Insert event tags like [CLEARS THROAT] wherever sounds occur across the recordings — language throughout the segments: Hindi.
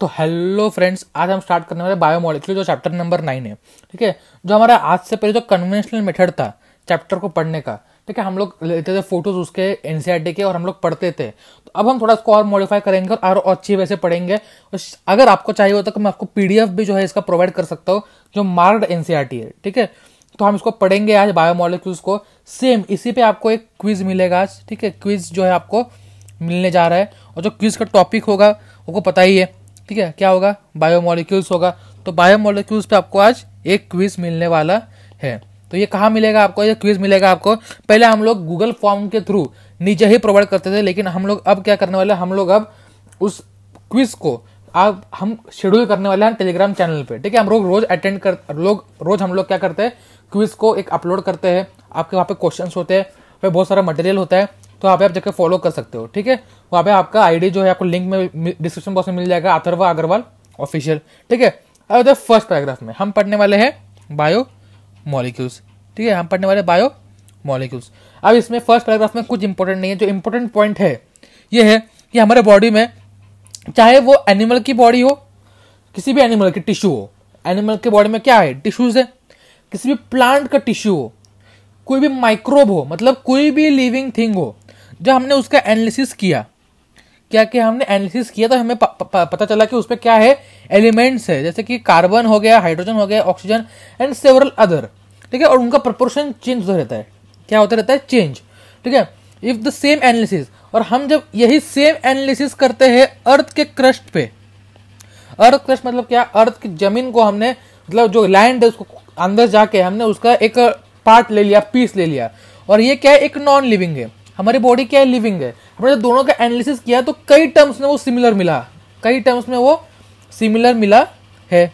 तो हेलो फ्रेंड्स आज हम स्टार्ट करने वाले बायोमोलिक्यूल जो चैप्टर नंबर नाइन है ठीक है जो हमारा आज से पहले जो कन्वेंशनल मेथड था चैप्टर को पढ़ने का ठीक है हम लोग लेते थे फोटोज उसके एनसीआरटी e के और हम लोग पढ़ते थे तो अब हम थोड़ा उसको और मॉडिफाई करेंगे और अच्छी वैसे पढ़ेंगे अगर आपको चाहिए हो तो मैं आपको पीडीएफ भी जो है इसका प्रोवाइड कर सकता हूँ जो मार्क्ड एनसीआरटी e है ठीक है तो हम इसको पढ़ेंगे आज बायोमोलिक्यूल्स को सेम इसी पे आपको एक क्विज मिलेगा आज ठीक है क्विज जो है आपको मिलने जा रहा है और जो क्विज का टॉपिक होगा वो पता ही है ठीक है क्या होगा बायोमोलिक्यूल्स होगा तो बायोमोलिक्यूल्स पे आपको आज एक क्विज मिलने वाला है तो ये कहाँ मिलेगा आपको ये क्विज मिलेगा आपको पहले हम लोग गूगल फॉर्म के थ्रू नीचे ही प्रोवाइड करते थे लेकिन हम लोग अब क्या करने वाले हम लोग अब उस क्विज को आप हम शेड्यूल करने वाले हैं टेलीग्राम चैनल पे ठीक है हम लोग रोज अटेंड कर लोग रोज हम लोग क्या करते हैं क्विज को एक अपलोड करते हैं आपके वहाँ पे क्वेश्चंस होते हैं फिर बहुत सारा मटेरियल होता है तो वहाँ पे आप जाकर फॉलो कर सकते हो ठीक है वहाँ पे आपका आईडी जो है आपको लिंक में डिस्क्रिप्शन बॉक्स में मिल जाएगा अथर्व अग्रवाल ऑफिशियल ठीक है अब इधर फर्स्ट पैराग्राफ में हम पढ़ने वाले हैं बायो मॉलिक्यूल्स ठीक है हम पढ़ने वाले बायो मॉलिक्यूल्स अब इसमें फर्स्ट पैराग्राफ में कुछ इंपॉर्टेंट नहीं है जो इंपॉर्टेंट पॉइंट है ये है कि हमारे बॉडी में चाहे वो एनिमल की बॉडी हो किसी भी एनिमल की टिश्यू हो एनिमल के बॉडी में क्या है टिश्यूज है किसी भी प्लांट का टिश्यू हो कोई भी माइक्रोब हो मतलब कोई भी लिविंग थिंग हो जब हमने उसका एनालिसिस किया क्या क्या हमने एनालिसिस किया तो हमें प, प, प, पता चला कि उसमें क्या है एलिमेंट्स है जैसे कि कार्बन हो गया हाइड्रोजन हो गया ऑक्सीजन एंड सेवरल अदर ठीक है और उनका प्रपोर्शन चेंज होता रहता है क्या होता रहता है चेंज ठीक है इफ द सेम एनालिसिस और हम जब यही सेम एनालिसिस करते हैं अर्थ के क्रस्ट पे अर्थ क्रस्ट मतलब क्या अर्थ की जमीन को हमने मतलब जो लैंड है उसको अंदर जाके हमने उसका एक पार्ट ले लिया पीस ले लिया और ये क्या है एक नॉन लिविंग है हमारी बॉडी क्या है लिविंग है हमने जब दोनों का एनालिसिस किया तो कई टर्म्स में वो सिमिलर मिला कई टर्म्स में वो सिमिलर मिला है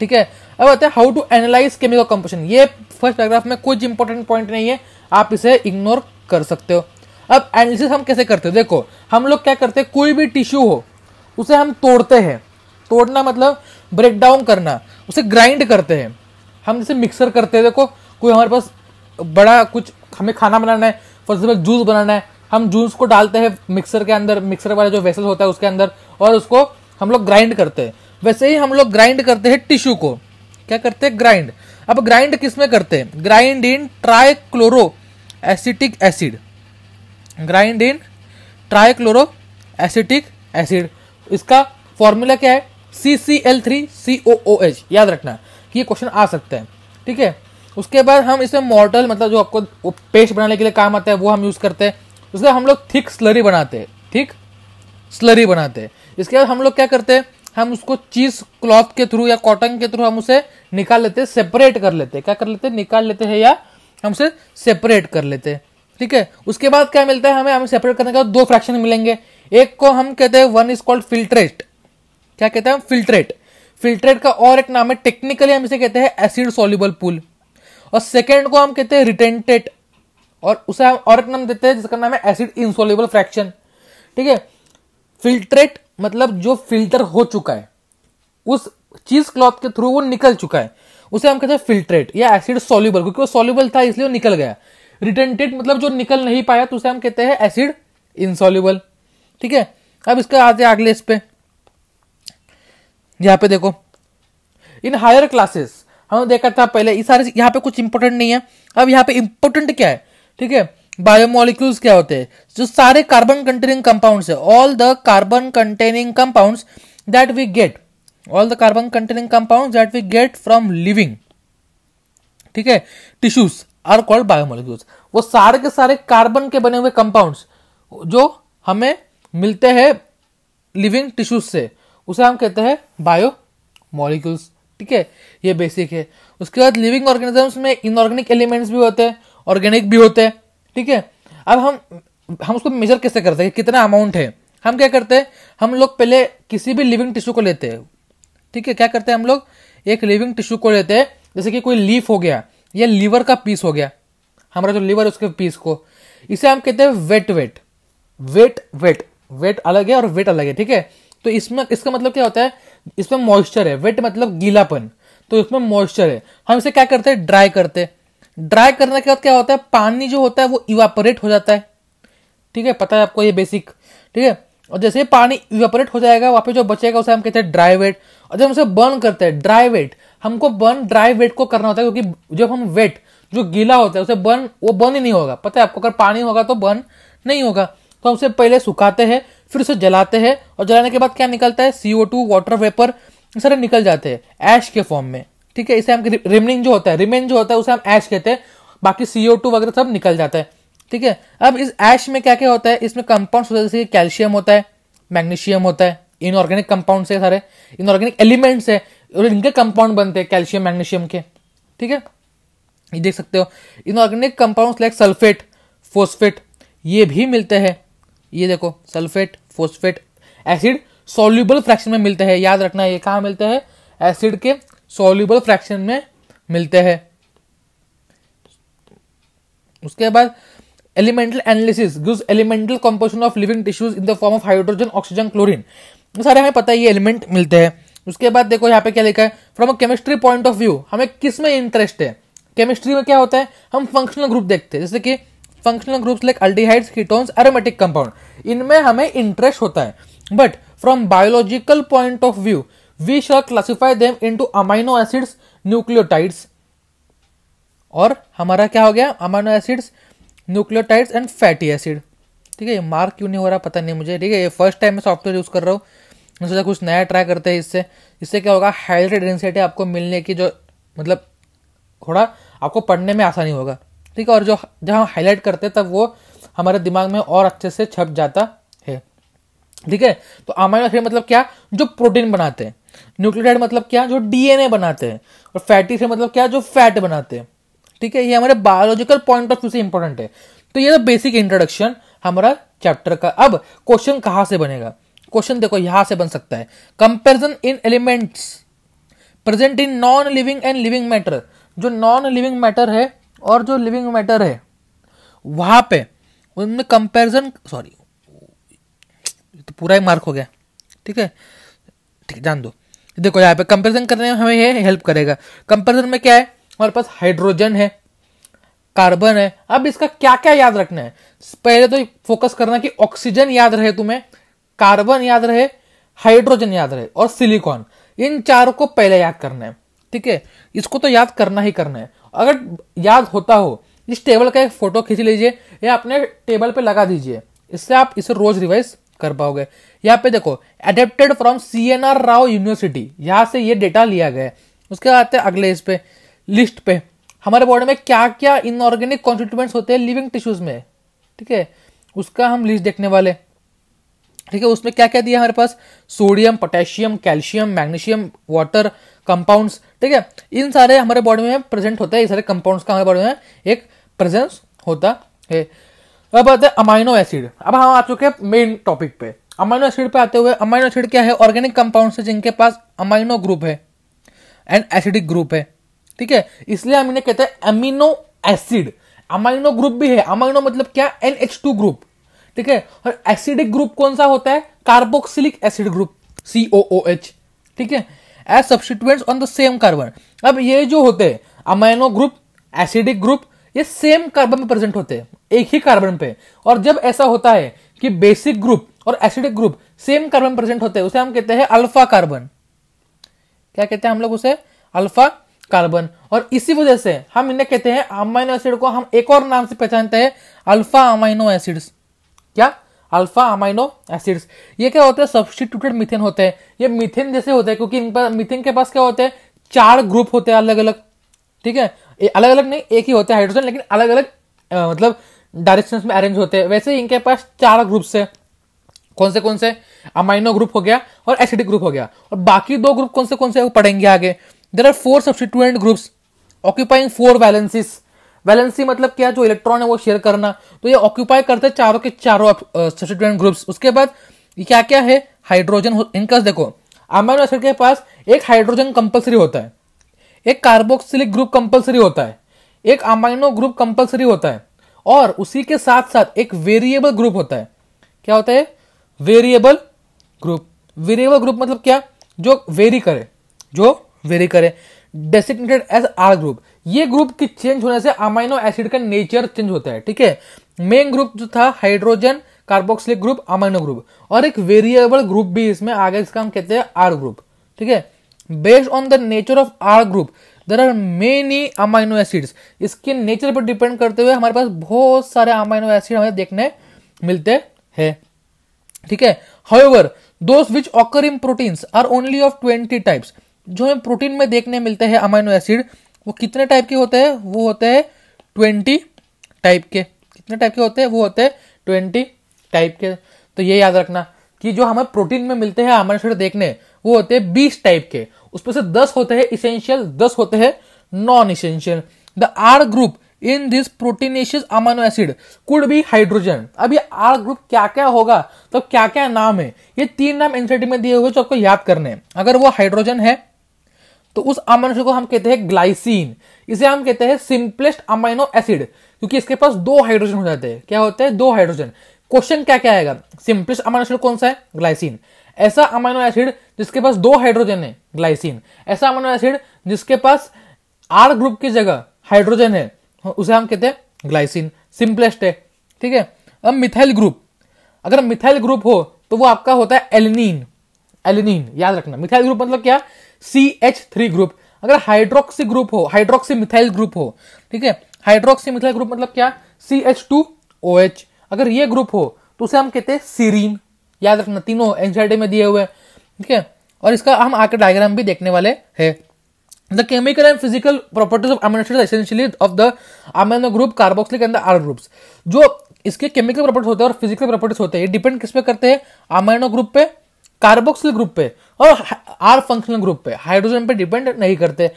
ठीक है अब आता है how to analyse chemical composition ये फर्स्ट पैराग्राफ में कुछ इंपॉर्टेंट पॉइंट नहीं है आप इसे इग्नोर कर सकते हो अब एनालिसिस हम कैसे करते हैं देखो हम लोग क्या करते हैं कोई भी टिश्यू हो उसे हम तोड़ते हैं तोड़ना मतलब ब्रेक डाउन करना उसे ग्राइंड करते हैं हम जैसे मिक्सर करते हैं देखो कोई हमारे पास बड़ा कुछ हमें खाना बनाना है फॉर सपोज जूस बनाना है हम जूस को डालते हैं मिक्सर के अंदर मिक्सर वाला जो वेसल होता है उसके अंदर और उसको हम लोग ग्राइंड करते हैं वैसे ही हम लोग ग्राइंड करते हैं टिश्यू को क्या करते हैं ग्राइंड अब ग्राइंड किस में करते हैं grind in trichloro acetic acid grind in trichloro acetic acid इसका फॉर्मूला क्या है C C L three C O O H याद रखना कि ये क्वेश्चन आ सकते हैं ठीक है उसके बाद हम इसमें मॉडल मतलब जो आपको पेस्ट बनाने के लिए काम आता है वो हम यूज़ करते हैं उसके बाद हम लोग थिक स्लरी बनाते हैं ठीक स्लरी बनाते हैं इसके बाद हम लोग क्या करते हैं हम उसको चीज क्लॉथ के थ्रू या कॉटन के थ्रू हम उसे निकाल लेते हैं सेपरेट कर लेते हैं क्या कर लेते हैं निकाल लेते हैं या हम उसे सेपरेट कर लेते हैं ठीक है उसके बाद क्या मिलता है हमें हमें सेपरेट करने के बाद दो फ्रैक्शन मिलेंगे एक को हम कहते हैं वन इज कॉल्ड फिल्ट्रेट क्या कहते हैं हम फिल्ट्रेट फिल्ट्रेट का और एक नाम है टेक्निकली हम इसे कहते हैं एसिड सोल्यूबल पुल और सेकेंड को हम कहते हैं रिटेंटेट और उसे हम और एक नाम देते हैं जिसका नाम है एसिड इंसोलेबल फ्रैक्शन ठीक है फिल्ट्रेट मतलब जो फिल्टर हो चुका है उस चीज क्लॉथ के थ्रू वो निकल चुका है उसे हम कहते हैं फिल्ट्रेट या एसिड सोल्यूबल क्योंकि वो सोल्यूबल था इसलिए वो निकल गया रिटेंटेड मतलब जो निकल नहीं पाया तो उसे हम कहते हैं एसिड इनसोल्यूबल ठीक है अब इसके आते अगले इस पे यहां पे देखो इन हायर क्लासेस हमने देखा था पहले ये सारे यहाँ पे कुछ इंपोर्टेंट नहीं है अब यहाँ पे इंपॉर्टेंट क्या है ठीक है बायोमोलिक्यूल्स क्या होते हैं जो सारे कार्बन कंटेनिंग कंपाउंड्स है all the carbon containing compounds that we get all the carbon containing compound that we get from living ठीक है टिश्यूज आर कॉल्ड बायोमोलिक्यूल्स वो सारे के सारे कार्बन के बने हुए कंपाउंड्स जो हमें मिलते हैं लिविंग टिश्यूज से उसे हम कहते हैं बायो मॉलिक्यूल्स ठीक है ये बेसिक है उसके बाद लिविंग ऑर्गेनिजम्स में इनऑर्गेनिक एलिमेंट्स भी होते हैं ऑर्गेनिक भी होते हैं ठीक है अब हम हम उसको मेजर कैसे करते हैं कितना अमाउंट है हम क्या करते हैं हम लोग पहले किसी भी लिविंग टिश्यू को लेते हैं ठीक है क्या करते हैं हम लोग एक लिविंग टिश्यू को लेते हैं जैसे कि कोई लीफ हो गया या लीवर का पीस हो गया हमारा जो लीवर है उसके पीस को इसे हम कहते हैं weight weight weight weight weight अलग है और वेट अलग है ठीक है तो इसमें इसका मतलब क्या होता है इसमें मॉइस्चर है वेट मतलब गीलापन तो इसमें मॉइस्चर है हम इसे क्या करते हैं ड्राई करते हैं ड्राई करने के बाद क्या होता है पानी जो होता है वो इवापोरेट हो जाता है ठीक है पता है आपको ये बेसिक ठीक है और जैसे ही पानी इवापोरेट हो जाएगा वहाँ पे जो बचेगा उसे हम कहते हैं ड्राई वेट और जब उसे बर्न करते हैं ड्राई वेट हमको बर्न ड्राई वेट को करना होता है क्योंकि जब हम वेट जो गीला होता है उसे बर्न वो बर्न ही नहीं होगा पता है आपको अगर पानी होगा तो बर्न नहीं होगा तो हम उसे पहले सुखाते हैं फिर उसे जलाते हैं और जलाने के बाद क्या निकलता है सीओ टू वाटर वेपर सारे निकल जाते हैं ऐश के फॉर्म में ठीक है इसे हम रिमेनिंग जो होता है रिमेन जो होता है उसे हम ऐश कहते हैं बाकी सीओ टू वगैरह सब निकल जाता है ठीक है अब इस ऐश में क्या क्या होता है इसमें कंपाउंड होता है जैसे कैल्शियम होता है मैग्नीशियम होता है इनऑर्गेनिक कंपाउंड्स है सारे इनऑर्गेनिक एलिमेंट्स है और इनके कंपाउंड बनते हैं कैल्शियम मैग्नीशियम के ठीक है ये देख सकते हो inorganic compounds like sulphate phosphate ये भी मिलते हैं ये देखो sulphate phosphate acid soluble fraction में मिलते हैं याद रखना ये कहाँ मिलते हैं एसिड के सोल्यूबल फ्रैक्शन में मिलते हैं उसके बाद elemental analysis gives elemental composition of living tissues in the form of hydrogen oxygen chlorine सारे हमें पता है ये एलिमेंट मिलते हैं उसके बाद देखो यहाँ पे क्या लिखा है from a chemistry point of view हमें किस में इंटरेस्ट है केमिस्ट्री में क्या होता है हम फंक्शनल ग्रुप देखते हैं जैसे कि functional groups like aldehydes ketones aromatic compound इनमें हमें इंटरेस्ट होता है but From biological point of view, we shall classify them into amino acids, nucleotides और हमारा क्या हो गया amino acids nucleotides and fatty acid ठीक है ये मार्क क्यों नहीं हो रहा पता नहीं मुझे ठीक है ये फर्स्ट टाइम मैं सॉफ्टवेयर यूज़ कर रहा हूँ मैं सोचा कुछ नया ट्राई करते हैं इससे इससे क्या होगा हाइड्रेट डेंसिटी आपको मिलने की जो मतलब थोड़ा आपको पढ़ने में आसानी होगा ठीक है और जो जब हम हाईलाइट करते तब वो हमारे दिमाग में और अच्छे से छप जाता ठीक है तो अमाइनो एसिड मतलब क्या जो प्रोटीन बनाते हैं न्यूक्लियोटाइड मतलब क्या जो डीएनए बनाते हैं और फैटी एसिड मतलब क्या जो फैट बनाते हैं ठीक है ये हमारे बायोलॉजिकल पॉइंट ऑफ व्यू से इंपॉर्टेंट है तो ये तो बेसिक इंट्रोडक्शन हमारा चैप्टर का अब क्वेश्चन कहां से बनेगा क्वेश्चन देखो यहां से बन सकता है comparison in elements present in non living and living matter जो नॉन लिविंग मैटर है और जो लिविंग मैटर है वहां पे उनमें कंपेरिजन सॉरी पूरा ही मार्क हो गया ठीक है ठीक जान दो देखो यहाँ पे कंपेरिजन करने में हमें ये हेल्प करेगा कंपेरिजन में क्या है हमारे पास हाइड्रोजन है कार्बन है अब इसका क्या क्या याद रखना है पहले तो फोकस करना कि ऑक्सीजन याद रहे तुम्हें कार्बन याद रहे हाइड्रोजन याद रहे और सिलिकॉन इन चारों को पहले याद करना है ठीक है इसको तो याद करना ही करना है अगर याद होता हो इस टेबल का एक फोटो खींच लीजिए या अपने टेबल पे लगा दीजिए इससे आप इसे रोज रिवाइज कर पाओगे यहाँ पे देखो adapted from C N R Rao university यहाँ से ये डेटा लिया गया है उसके बाद आते हैं अगले इस पे लिस्ट पे हमारे बॉडी में क्या क्या इनऑर्गेनिक कॉन्स्टिट्यूएंट्स होते हैं लिविंग टिश्यूज में ठीक है उसका हम लिस्ट देखने वाले ठीक है उसमें क्या क्या दिया हमारे पास sodium potassium calcium magnesium water compounds ठीक है इन सारे हमारे बॉडी में प्रेजेंट होते हैं ये सारे कंपाउंड्स का हमारे बॉडी में एक प्रेजेंस होता है अब आते हैं अमाइनो एसिड अब हम आ चुके हैं मेन टॉपिक पे अमाइनो एसिड पे आते हुए अमाइनो एसिड क्या है ऑर्गेनिक कंपाउंड है जिनके पास अमाइनो ग्रुप है एंड एसिडिक ग्रुप है ठीक है इसलिए हम इन्हें कहते हैं अमीनो एसिड अमाइनो ग्रुप भी है अमाइनो मतलब क्या एन एच टू ग्रुप ठीक है और एसिडिक ग्रुप कौन सा होता है carboxylic acid group C O O H ठीक है as substituents on the same carbon अब ये जो होते हैं अमाइनो ग्रुप एसिडिक ग्रुप ये सेम कार्बन में प्रेजेंट होते हैं एक ही कार्बन पे और जब ऐसा होता है कि बेसिक ग्रुप और acidic group same carbon present होते हैं उसे हम कहते हैं अल्फा कार्बन क्या कहते हैं हम लोग उसे अल्फा कार्बन और इसी वजह से हम इन्हें कहते हैं अमाइनो एसिड को हम एक और नाम से पहचानते हैं अल्फा अमाइनो एसिड्स क्या अल्फा अमाइनो एसिड्स ये क्या होते हैं सब्सटीट्यूटेड मिथेन होते हैं ये मिथेन जैसे होते हैं क्योंकि इन पर मिथेन के पास क्या होते हैं चार ग्रुप होते हैं अलग अलग ठीक है अलग अलग नहीं एक ही होते हैं हाइड्रोजन लेकिन अलग अलग मतलब डायरेक्शन में अरेंज होते हैं वैसे इनके पास चार ग्रुप्स है कौन से कौन से अमाइनो ग्रुप हो गया और एसिडिक ग्रुप हो गया और बाकी दो ग्रुप कौन से कौन से वो पढ़ेंगे आगे there are four substituent groups occupying four valencies valency मतलब क्या जो इलेक्ट्रॉन है वो शेयर करना तो ये ऑक्यूपाई करते हैं चारों के चारों सब्सिट्यूएंट ग्रुप्स उसके बाद ये क्या क्या है हाइड्रोजन इनका देखो अमाइनो एसिड के पास एक हाइड्रोजन कंपल्सरी होता है एक कार्बोक्सिलिक ग्रुप कंपलसरी होता है एक अमाइनो ग्रुप कंपलसरी होता है और उसी के साथ साथ एक वेरिएबल ग्रुप होता है क्या होता है वेरिएबल ग्रुप वेरिएबल ग्रुप मतलब क्या जो वेरी करे जो वेरी करे डेसिग्नेटेड एज आर ग्रुप ये ग्रुप की चेंज होने से अमाइनो एसिड का नेचर चेंज होता है ठीक है मेन ग्रुप जो था hydrogen carboxylic group amino group और एक वेरिएबल ग्रुप भी इसमें आगे इसका हम कहते हैं आर ग्रुप ठीक है based on the nature of R group there are many amino acids इसके नेचर पर डिपेंड करते हुए हमारे पास बहुत सारे अमाइनो एसिड हमें देखने मिलते हैं ठीक है however those which occur in proteins are only of twenty types जो हमें प्रोटीन में देखने मिलते हैं अमाइनो एसिड वो कितने टाइप के होते हैं वो होते हैं ट्वेंटी टाइप के कितने टाइप के होते हैं वो होते हैं ट्वेंटी टाइप के तो ये याद रखना कि जो हमें प्रोटीन में मिलते हैं अमाइनो एसिड देखने वो होते हैं बीस टाइप के उसमें से दस होते हैं इसेंशियल दस होते हैं non essential the R group in this proteinaceous amino acid could be hydrogen अब ये आर ग्रुप क्या क्या होगा तो क्या क्या नाम है ये तीन नाम एनसीटी में दिए हुए जो आपको याद करने हैं अगर वो हाइड्रोजन है तो उस अमानो एसिड को हम कहते हैं ग्लाइसिन इसे हम कहते हैं सिंपलेस्ट अमाइनो एसिड क्योंकि इसके पास दो हाइड्रोजन हो जाते हैं क्या होते हैं दो हाइड्रोजन क्वेश्चन क्या क्या आएगा सिंपलेस्ट अमानो एसिड कौन सा है ग्लाइसिन ऐसा अमाइनो एसिड जिसके पास दो हाइड्रोजन है ग्लाइसिन ऐसा अमाइनो एसिड जिसके पास आर ग्रुप की जगह हाइड्रोजन है उसे हम कहते हैं ग्लाइसिन सिंपलेस्ट है ठीक है अब मिथाइल ग्रुप अगर मिथाइल ग्रुप हो तो वो आपका होता है एलिनिन एलिनिन याद रखना मिथाइल ग्रुप मतलब क्या सी एच थ्री ग्रुप अगर हाइड्रोक्सी ग्रुप हो हाइड्रोक्सी मिथाइल ग्रुप हो ठीक है हाइड्रोक्सी मिथाइल ग्रुप मतलब क्या C H two O H अगर ये ग्रुप हो तो उसे हम कहते हैं सीरीन याद रखना तीनों एनसीआरटी में दिए हुए ठीक है और इसका हम आकर डायग्राम भी देखने वाले हैं the chemical and physical properties of amino acids essentially of the amino group carboxylic and the जो इसके केमिकल प्रॉपर्टीज होते हैं और फिजिकल प्रॉपर्टीज होते हैं डिपेंड किस पे करते हैं अमाइनो ग्रुप पे कार्बोक्सिल ग्रुप पे और आर फंक्शनल ग्रुप पे हाइड्रोजन पे डिपेंड नहीं करते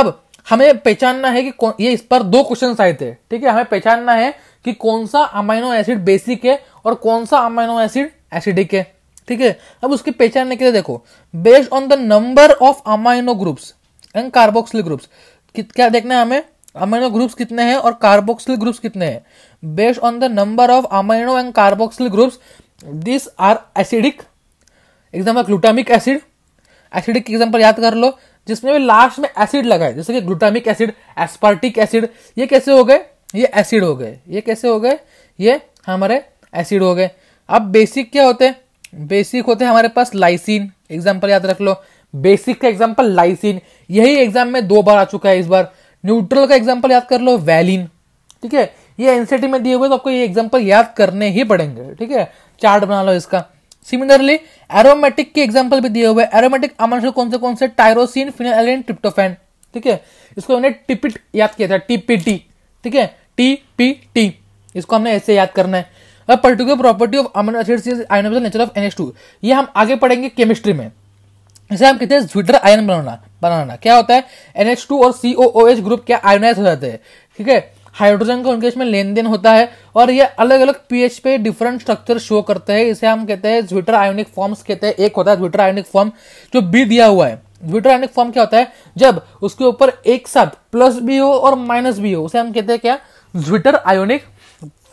अब हमें पहचानना है कि ये इस पर दो क्वेश्चन आए थे ठीक है हमें पहचानना है कि कौन सा अमाइनो एसिड बेसिक है और कौन सा अमाइनो एसिड एसिडिक है ठीक है अब उसकी पहचानने के लिए देखो based on the number of amino groups and carboxyl groups क्या देखना है हमें अमाइनो ग्रुप्स कितने हैं और कार्बोक्सिल ग्रुप्स कितने हैं based on the number of amino and carboxyl groups this are acidic example glutamic acid acidic example याद कर लो जिसमें भी लास्ट में एसिड लगा है जैसे कि ग्लूटामिक एसिड एस्पार्टिक एसिड ये कैसे हो गए ये एसिड हो गए ये कैसे हो गए ये हमारे एसिड हो गए अब बेसिक क्या होते हैं बेसिक होते हैं हमारे पास लाइसिन एग्जाम्पल याद रख लो बेसिक का एग्जाम्पल लाइसिन यही एग्जाम में दो बार आ चुका है इस बार न्यूट्रल का एग्जाम्पल याद कर लो वैलिन ठीक है ये एनसीटी में दिए हुए तो आपको ये एग्जाम्पल याद करने ही पड़ेंगे ठीक है चार्ट बना लो इसका सिमिलरली एरोमेटिक के एग्जाम्पल भी दिए हुए एरोमेटिक अमांश कौन से कौन से टायरोसिन फिनालिन ट्रिप्टोफेन ठीक है इसको हमने टिपिट याद किया था टीपीटी ठीक है टीपीटी इसको हमने ऐसे याद करना है particular property of amino acid ion nature of to ये हम आगे पढ़ेंगे केमिस्ट्री में जैसे हम कहते हैं ज्विटर आयन बनाना बनाना क्या होता है टू और एच ग्रुप क्या आयोनाइज हो जाते हैं ठीक है हाइड्रोजन का उनके इसमें लेन देन होता है और ये अलग अलग पीएच पे डिफरेंट स्ट्रक्चर शो करते हैं इसे हम कहते हैं ज्विटर आयोनिक फॉर्म्स कहते हैं एक होता है ज्विटर आयोनिक फॉर्म जो बी दिया हुआ है ज्विटर आयोनिक फॉर्म क्या होता है जब उसके ऊपर एक साथ प्लस भी हो और माइनस भी हो उसे हम कहते हैं क्या ज्विटर आयोनिक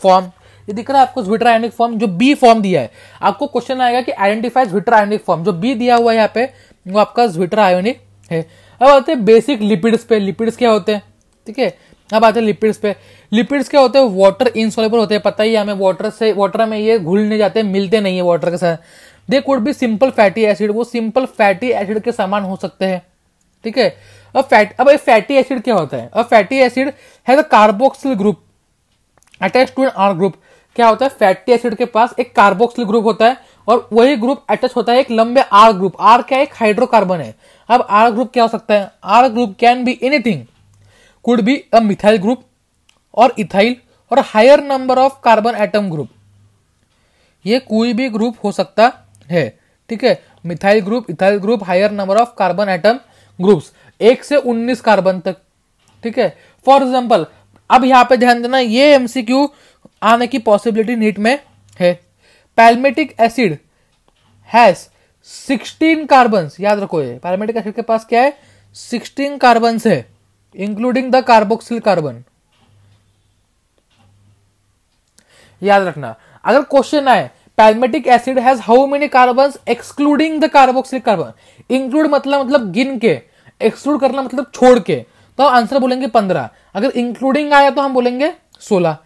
फॉर्म ये दिख रहा है आपको ज्विटर आयोनिक फॉर्म जो बी फॉर्म दिया है आपको क्वेश्चन आएगा कि आइडेंटिफाई ज्विटर आयोनिक फॉर्म जो बी दिया हुआ है यहाँ पे वो आपका ज्विटर आयोनिक है अब आते हैं बेसिक लिपिड्स पे लिपिड्स क्या होते हैं ठीक है अब आते हैं लिपिड्स पे लिपिड्स क्या होते हैं वाटर इंसॉलेबल होते हैं पता ही हमें वाटर से वाटर में ये घुलने जाते हैं मिलते नहीं है वाटर के साथ दे कुड भी सिंपल फैटी एसिड वो सिंपल फैटी एसिड के समान हो सकते हैं ठीक है अब फैट अब ये फैटी एसिड क्या होता है अब फैटी एसिड है a carboxyl group attach to an R group क्या होता है फैटी एसिड के पास एक कार्बोक्सिल ग्रुप होता है और वही ग्रुप अटैच होता है एक लंबे आर ग्रुप आर क्या एक हाइड्रोकार्बन है अब आर ग्रुप क्या हो सकता है R group can be anything could be a methyl group और इथाइल और higher number of carbon atom group ये कोई भी ग्रुप हो सकता है ठीक है methyl group ethyl group higher number of carbon atom groups एक से उन्नीस कार्बन तक ठीक है फॉर एग्जाम्पल अब यहां पे ध्यान देना ये एमसीक्यू आने की पॉसिबिलिटी नीट में है पैलमेटिक एसिड हैज 16 कार्बन याद रखो ये पैलमेटिक एसिड के पास क्या है 16 कार्बन है इंक्लूडिंग द कार्बोक्सिल कार्बन याद रखना अगर क्वेश्चन आए palmitic acid has how many carbon excluding the carboxyl carbon include मतलब मतलब गिन के एक्सक्लूड करना मतलब छोड़ के तो आंसर बोलेंगे पंद्रह अगर इंक्लूडिंग आया तो हम बोलेंगे सोलह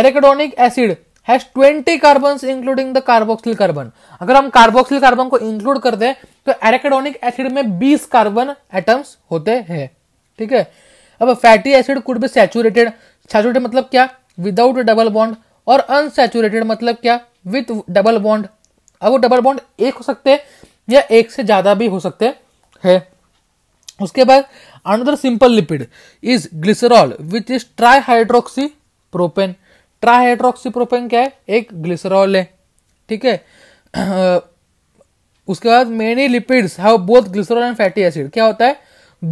arachidonic acid has twenty carbon including the carboxyl carbon अगर हम कार्बोक्सिल कार्बन को इंक्लूड कर दे तो एरेकडोनिक एसिड में बीस कार्बन एटम्स होते हैं ठीक है अब fatty acid could be saturated saturated मतलब क्या विदाउट डबल बॉन्ड और अनसेचुरेटेड मतलब क्या विथ डबल बॉन्ड अब वो डबल बॉन्ड एक हो सकते हैं या एक से ज्यादा भी हो सकते हैं उसके बाद another simple lipid is glycerol which is tri hydroxy propane trihydroxypropane क्या है एक ग्लिसरॉल है ठीक है [CLEARS THROAT] उसके बाद many lipids have both glycerol and fatty acid क्या होता है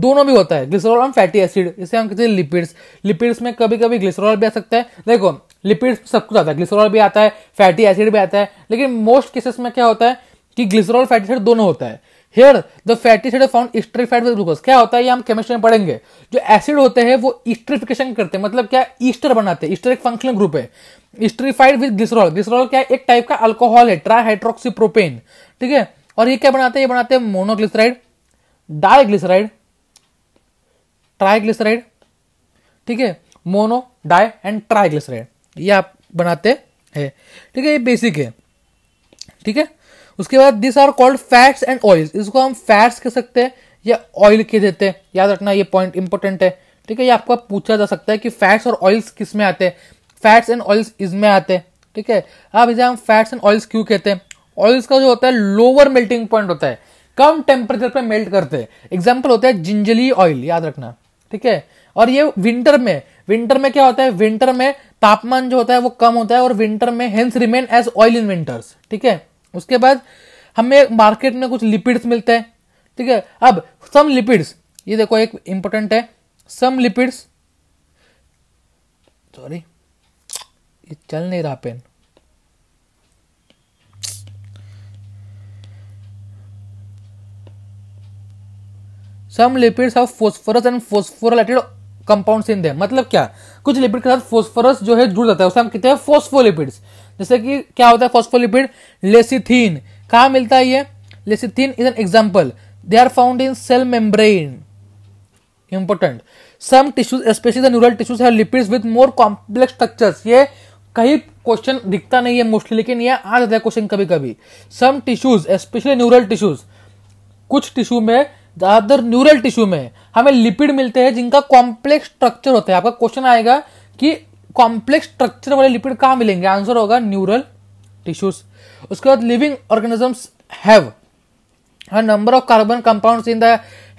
दोनों भी होता है ग्लिसरॉल एंड फैटी एसिड इसे हम कहते हैं लिपिड्स लिपिड्स में कभी कभी ग्लिसरॉल भी आ सकता है देखो लिपिड्स सब कुछ आता है ग्लिसरॉल भी आता है फैटी एसिड भी आता है लेकिन मोस्ट केसेस में क्या होता है कि ग्लिसरॉल फैटी एसिड दोनों होता है here the fatty acid found esterified with glucose क्या होता है ये हम केमिस्ट्री में पढ़ेंगे जो एसिड होते हैं वो ईस्टरिफिकेशन करते हैं मतलब क्या ईस्टर बनाते हैं ईस्टर एक फंक्शनल ग्रुप है ईस्टरीफाइड विद ग्लिसरॉल ग्लिसरॉल क्या है एक टाइप का अल्कोहल है ट्राहाइड्रोक्सी प्रोपेन ठीक है और ये क्या बनाते हैं ये बनाते हैं मोनोग्लिसराइड डायग्लिसराइड ट्राइग्लिसराइड ठीक है मोनो डाय एंड ट्राइग्लिसराइड ये आप बनाते हैं ठीक है ये बेसिक है ठीक है उसके बाद this are called fats and oils इसको हम फैट्स कह सकते हैं या ऑयल कह देते हैं याद रखना ये पॉइंट इंपॉर्टेंट है ठीक है ये आपका पूछा जा सकता है कि फैट्स और ऑयल्स किस में आते हैं फैट्स एंड ऑयल्स इसमें आते हैं ठीक है अब इसे हम फैट्स एंड ऑयल्स क्यों कहते हैं ऑयल्स का जो होता है लोअर मेल्टिंग पॉइंट होता है कम टेम्परेचर पे मेल्ट करते हैं एग्जाम्पल होता है जिंजली ऑयल याद रखना ठीक है और ये विंटर में विंटर में क्या होता है विंटर में तापमान जो होता है वो कम होता है और विंटर में hence remain as oil in winters ठीक है उसके बाद हमें मार्केट में कुछ लिपिड्स मिलते हैं ठीक है अब सम लिपिड्स ये देखो एक इंपॉर्टेंट है सम लिपिड्स सॉरी ये चल नहीं रहा pen some lipids of phosphorus and phosphorylated compounds in they मतलब क्या कुछ लिपिड के साथ फोस्फोरस जो है जुड़ जाता है उसे हम कहते हैं फोस्फोलिपिड्स जैसे कि क्या होता है फॉस्फोलिपिड लेसिथीन कहा मिलता है ये lecithin is an example they are found in cell membrane important some tissues specially the neural tissues have lipids with more complex structures ये कहीं क्वेश्चन दिखता नहीं है मोस्टली लेकिन ये आ जाता है क्वेश्चन कभी कभी some tissues specially neural tissues कुछ टिश्यू में ज्यादातर न्यूरल टिश्यू में हमें लिपिड मिलते हैं जिनका कॉम्प्लेक्स स्ट्रक्चर होता है आपका क्वेश्चन आएगा कि कॉम्प्लेक्स स्ट्रक्चर वाले लिपिड कहां मिलेंगे आंसर होगा न्यूरल टिश्यूज उसके बाद living organisms have number of carbon carbon in in the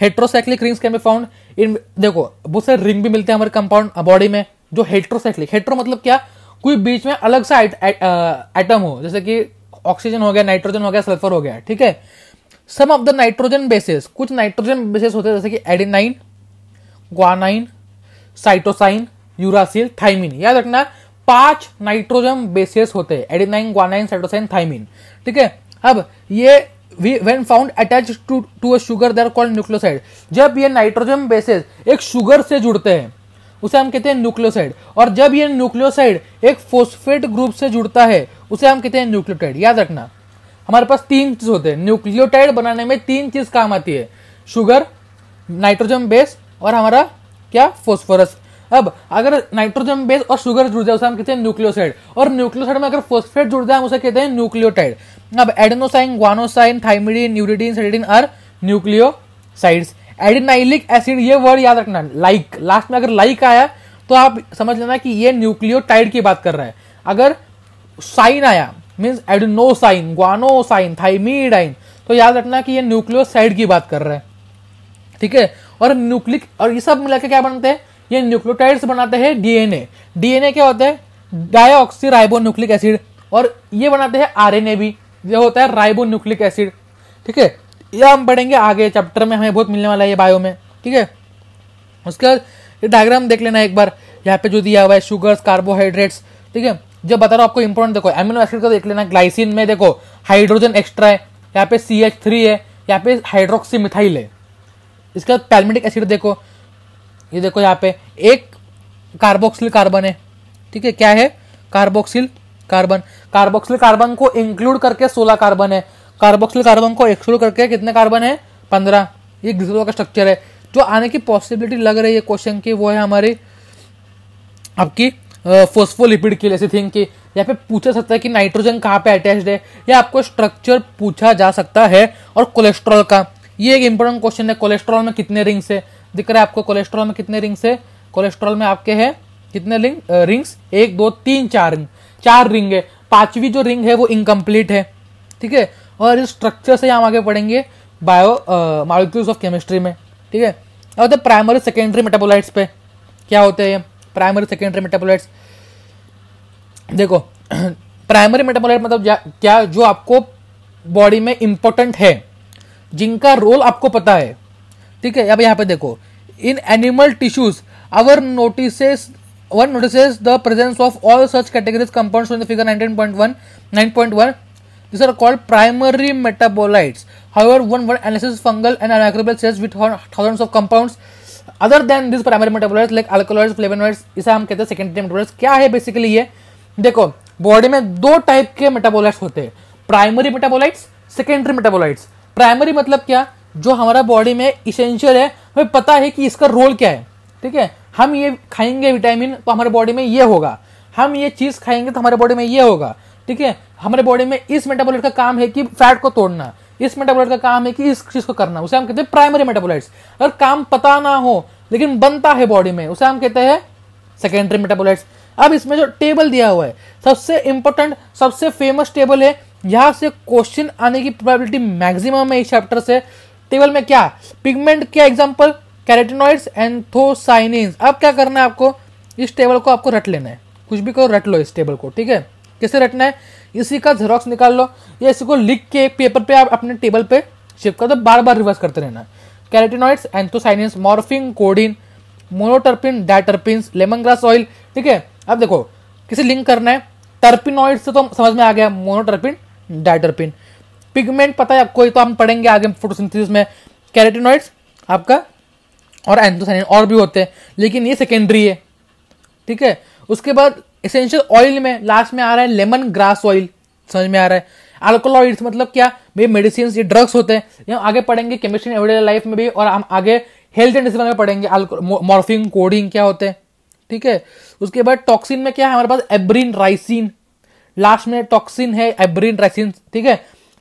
heterocyclic rings can be found देखो बहुत सारे रिंग भी मिलते हैं हमारे कंपाउंड बॉडी में जो हेट्रोसाइक्लिक हेट्रो मतलब क्या कोई बीच में अलग सा एटम हो जैसे कि ऑक्सीजन हो गया नाइट्रोजन हो गया सल्फर हो गया ठीक है some of the nitrogen bases कुछ नाइट्रोजन बेसिस होते हैं जैसे कि adenine guanine cytosine uracil thymine याद रखना पांच नाइट्रोजन बेसिस होते हैं एडिनाइन ग्वानाइन साइटोसाइन थाइमिन ठीक है अब ये when found attach to to a sugar they called nucleoside जब ये नाइट्रोजन बेसिस एक शुगर से जुड़ते हैं उसे हम कहते हैं न्यूक्लियोसाइड और जब ये न्यूक्लियोसाइड एक फोस्फेट ग्रुप से जुड़ता है उसे हम कहते हैं न्यूक्लियोटाइड याद रखना हमारे पास तीन चीज होते हैं न्यूक्लियोटाइड बनाने में तीन चीज काम आती है शुगर नाइट्रोजन बेस और हमारा क्या फोस्फोरस अब अगर नाइट्रोजन बेस और शुगर जुड़ जाए उसे हम कहते हैं न्यूक्लियोसाइड और न्यूक्लियोसाइड में अगर फोस्फेट जुड़ जाए हम उसे कहते हैं न्यूक्लियोटाइड अब adenosine guanosine thymidine uridine cytidine are nucleosides adenylic acid ये वर्ड याद रखना लाइक लास्ट में अगर लाइक आया तो आप समझ लेना कि ये न्यूक्लियोटाइड की बात कर रहा है अगर साइन आया मीन्स एडिनोसाइन ग्वानोसाइन थाइमीडाइन तो याद रखना कि ये न्यूक्लियोसाइड की बात कर रहा है ठीक है और न्यूक्लिक और ये सब मिलाकर क्या बनते हैं ये न्यूक्लियोटाइड्स बनाते हैं डीएनए डीएनए क्या होता है डायोक्सी राइबो न्यूक्लिक एसिड और ये बनाते हैं आरएनए भी ये होता है राइबो न्यूक्लिक एसिड ठीक है यह हम पढ़ेंगे आगे चैप्टर में हमें बहुत मिलने वाला है ये बायो में ठीक है उसके बाद ये डायग्राम देख लेना एक बार यहाँ पे जो दिया हुआ है शुगर्स कार्बोहाइड्रेट्स ठीक है जब बता रहा हूँ आपको इंपॉर्टेंट देखो एमिनो एसिड का देख लेना ग्लाइसिन में देखो हाइड्रोजन एक्स्ट्रा है यहाँ पे सी एच थ्री है यहाँ पे हाइड्रोक्सी मिथाइल है इसके बाद पैलमेटिक एसिड देखो ये देखो यहाँ पे एक कार्बोक्सिल कार्बन है ठीक है क्या है कार्बोक्सिल कार्बन कार्बोक्सिल कार्बन को इंक्लूड करके सोलह कार्बन है कार्बोक्सिल कार्बन को एक्सक्लूड करके कितने कार्बन है पंद्रह ये ग्लिसरॉल का स्ट्रक्चर है जो आने की पॉसिबिलिटी लग रही है क्वेश्चन की वो है हमारी आपकी फोस्फोलिपिड की जैसे थिंग की या फिर पूछा सकता है कि नाइट्रोजन कहाँ पे अटैच्ड है या आपको स्ट्रक्चर पूछा जा सकता है और कोलेस्ट्रॉल का ये एक इंपॉर्टेंट क्वेश्चन है कोलेस्ट्रॉल में कितने रिंग्स है दिख रहा है आपको कोलेस्ट्रॉल में कितने रिंग्स है कोलेस्ट्रॉल में आपके है कितने रिंग रिंग्स एक दो तीन चार रिंग चार रिंग है पांचवी जो रिंग है वो इनकम्प्लीट है ठीक है और इस स्ट्रक्चर से हम आगे पढ़ेंगे बायो मालिक्यूल्स ऑफ केमिस्ट्री में ठीक है और तो प्राइमरी सेकेंडरी मेटाबोलाइट्स पे क्या होते हैं प्राइमरी सेकेंडरी मेटाबोलाइट्स देखो प्राइमरी [CLEARS THROAT] मेटाबोलाइट मतलब क्या जो आपको बॉडी में इंपॉर्टेंट है जिनका रोल आपको पता है ठीक है अब यहाँ पे देखो in animal tissues our notice one notices the presence of all such categories compound in the figure 19.1 9.1 are called primary metabolites however one one analysis fungal and एनाग्रेबल cells with thousands of compound other than this primary metabolites like alkaloid flavonoids इसे हम कहते हैं सेकेंडरी मेटाबोलाइट्स क्या है बेसिकली ये देखो बॉडी में दो टाइप के मेटाबोलाइट्स होते हैं primary metabolites secondary metabolites primary मतलब क्या जो हमारा बॉडी में इसेंशियल है हमें पता है कि इसका रोल क्या है ठीक है हम ये खाएंगे विटामिन तो हमारे बॉडी में ये होगा हम ये चीज़ खाएंगे तो हमारे बॉडी में ये होगा ठीक है हमारे बॉडी में इस मेटाबोलाइट का काम है कि फैट को तोड़ना इस मेटाबोलाइट का काम है कि इस चीज़ को करना उसे हम कहते हैं प्राइमरी मेटाबोलाइट्स अगर काम पता ना हो लेकिन बनता है बॉडी में उसे हम कहते हैं सेकेंडरी मेटाबोलाइट्स अब इसमें जो टेबल दिया हुआ है सबसे इंपॉर्टेंट सबसे फेमस टेबल है यहां से क्वेश्चन आने की प्रोबेबिलिटी मैक्सिमम है इस चैप्टर से टेबल में क्या पिगमेंट क्या एग्जाम्पल कैरेटिनॉइड्स एंथोसाइनिन्स अब क्या करना है आपको इस टेबल को आपको रट लेना है कुछ भी करो रट लो इस टेबल को ठीक है कैसे रटना है इसी का जेरोक्स निकाल लो या इसी को लिख के पेपर पे आप अपने टेबल पे शिफ्ट कर दो बार बार रिवर्स करते रहना carotenoids anthocyanins morphine codeine monoterpene diterpene lemon grass oil ठीक है अब देखो किसे लिंक करना है टर्पिनॉइड से तो समझ में आ गया मोनोटर्पिन डायटर्पिन पिगमेंट पता है आपको तो हम पढ़ेंगे आगे फोटोसिंथेसिस में कैरेटिनॉइड्स आपका और एंथोसाइनिन और भी होते हैं लेकिन ये सेकेंडरी है ठीक है उसके बाद एसेंशियल ऑयल में लास्ट में आ रहा है लेमन ग्रास ऑयल समझ में आ रहा है अल्कोलॉइड्स मतलब क्या भाई मेडिसिन ये ड्रग्स होते हैं ये आगे पढ़ेंगे केमिस्ट्री एवरीडे लाइफ में भी और हम आगे हेल्थ एंड डिसिप्लिन में पढ़ेंगे मॉर्फिंग कोडिंग क्या होते हैं ठीक है उसके बाद टॉक्सिन में क्या है हमारे पास एब्रिन राइसिन लास्ट में टॉक्सिन है एब्रिन राइसिन ठीक है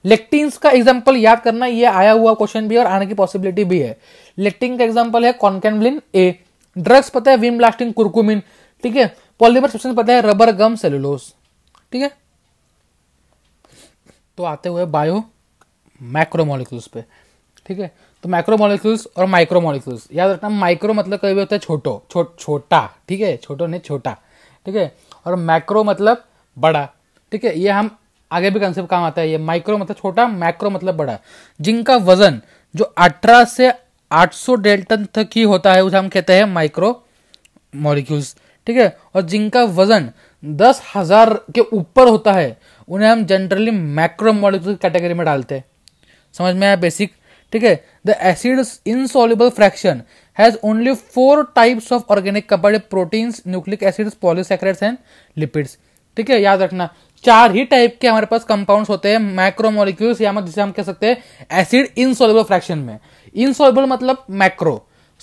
लेक्टिन्स का एग्जाम्पल याद करना ये आया हुआ क्वेश्चन भी और आने की पॉसिबिलिटी भी है लेक्टिन का एग्जाम्पल है कॉन्केनब्लिन ए ड्रग्स पता है विम ब्लास्टिंग कुरकुमिन ठीक है पॉलीमर सब्सटेंस पता है रबर गम सेलुलोस ठीक है तो आते हुए बायो मैक्रोमोलिक्यूल्स पे ठीक है तो मैक्रोमोलिक्यूल्स और माइक्रोमोलिक्यूल्स याद रखना माइक्रो मतलब कभी भी होता है छोटो छो, छोटा ठीक है छोटो नहीं छोटा ठीक है और मैक्रो मतलब बड़ा ठीक है ये हम आगे भी कंसेप्ट काम आता है ये माइक्रो मतलब छोटा मैक्रो मतलब बड़ा जिनका वजन जो 18 से 800 डेल्टन तक ही होता है उसे हम कहते हैं माइक्रो मॉलिक्यूल्स ठीक है और जिनका वजन दस हजार के ऊपर होता है उन्हें हम जनरली मैक्रो मॉलिक्यूल कैटेगरी में डालते हैं समझ में आया बेसिक ठीक है the acid insoluble fraction has only four types of organic compound proteins nucleic acids polysaccharides and lipids ठीक है याद रखना चार ही टाइप के हमारे पास कंपाउंड्स होते हैं मोलिक्यूल्स या जिसे हम कह सकते हैं एसिड इनसोलेबल फ्रैक्शन में इनसोलेबल मतलब मैक्रो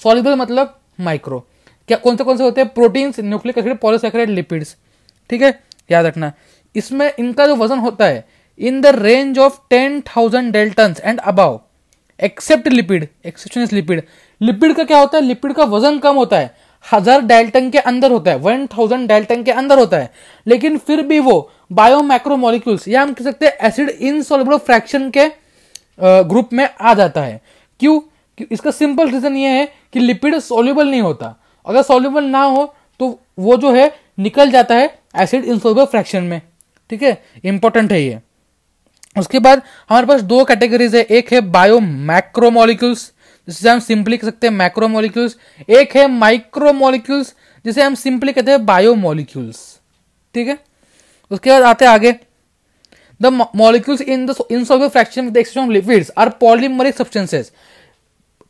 सोलिबल मतलब माइक्रो क्या कौन से कौन से होते हैं proteins nucleic acid polysaccharide lipids ठीक है याद रखना इसमें इनका जो वजन होता है in the range of ten thousand dalton and अब except lipid exception lipid lipid का क्या होता है लिपिड का वजन कम होता है हजार डेल्टन के अंदर होता है वन थाउजेंड डेल्टन के अंदर होता है लेकिन फिर भी वो बायो माइक्रोमोलिक्यूल्स या हम कह सकते हैं एसिड इनसोलेबल फ्रैक्शन के ग्रुप में आ जाता है क्यों इसका सिंपल रीजन ये है कि लिपिड सोल्यूबल नहीं होता अगर सोल्यूबल ना हो तो वो जो है निकल जाता है एसिड इंसोल्यूबल फ्रैक्शन में ठीक है इंपॉर्टेंट है ये उसके बाद हमारे पास दो कैटेगरीज है एक है बायो मैक्रोमोलिक्यूल्स जिसे हम सिंपली कह सकते हैं मैक्रो मॉलिक्यूल्स एक है माइक्रो मॉलिक्यूल्स जिसे हम सिंपली कहते हैं बायो मॉलिक्यूल्स ठीक है उसके बाद आते हैं आगे the molecules in the insoluble fraction with of lipids are polymeric substances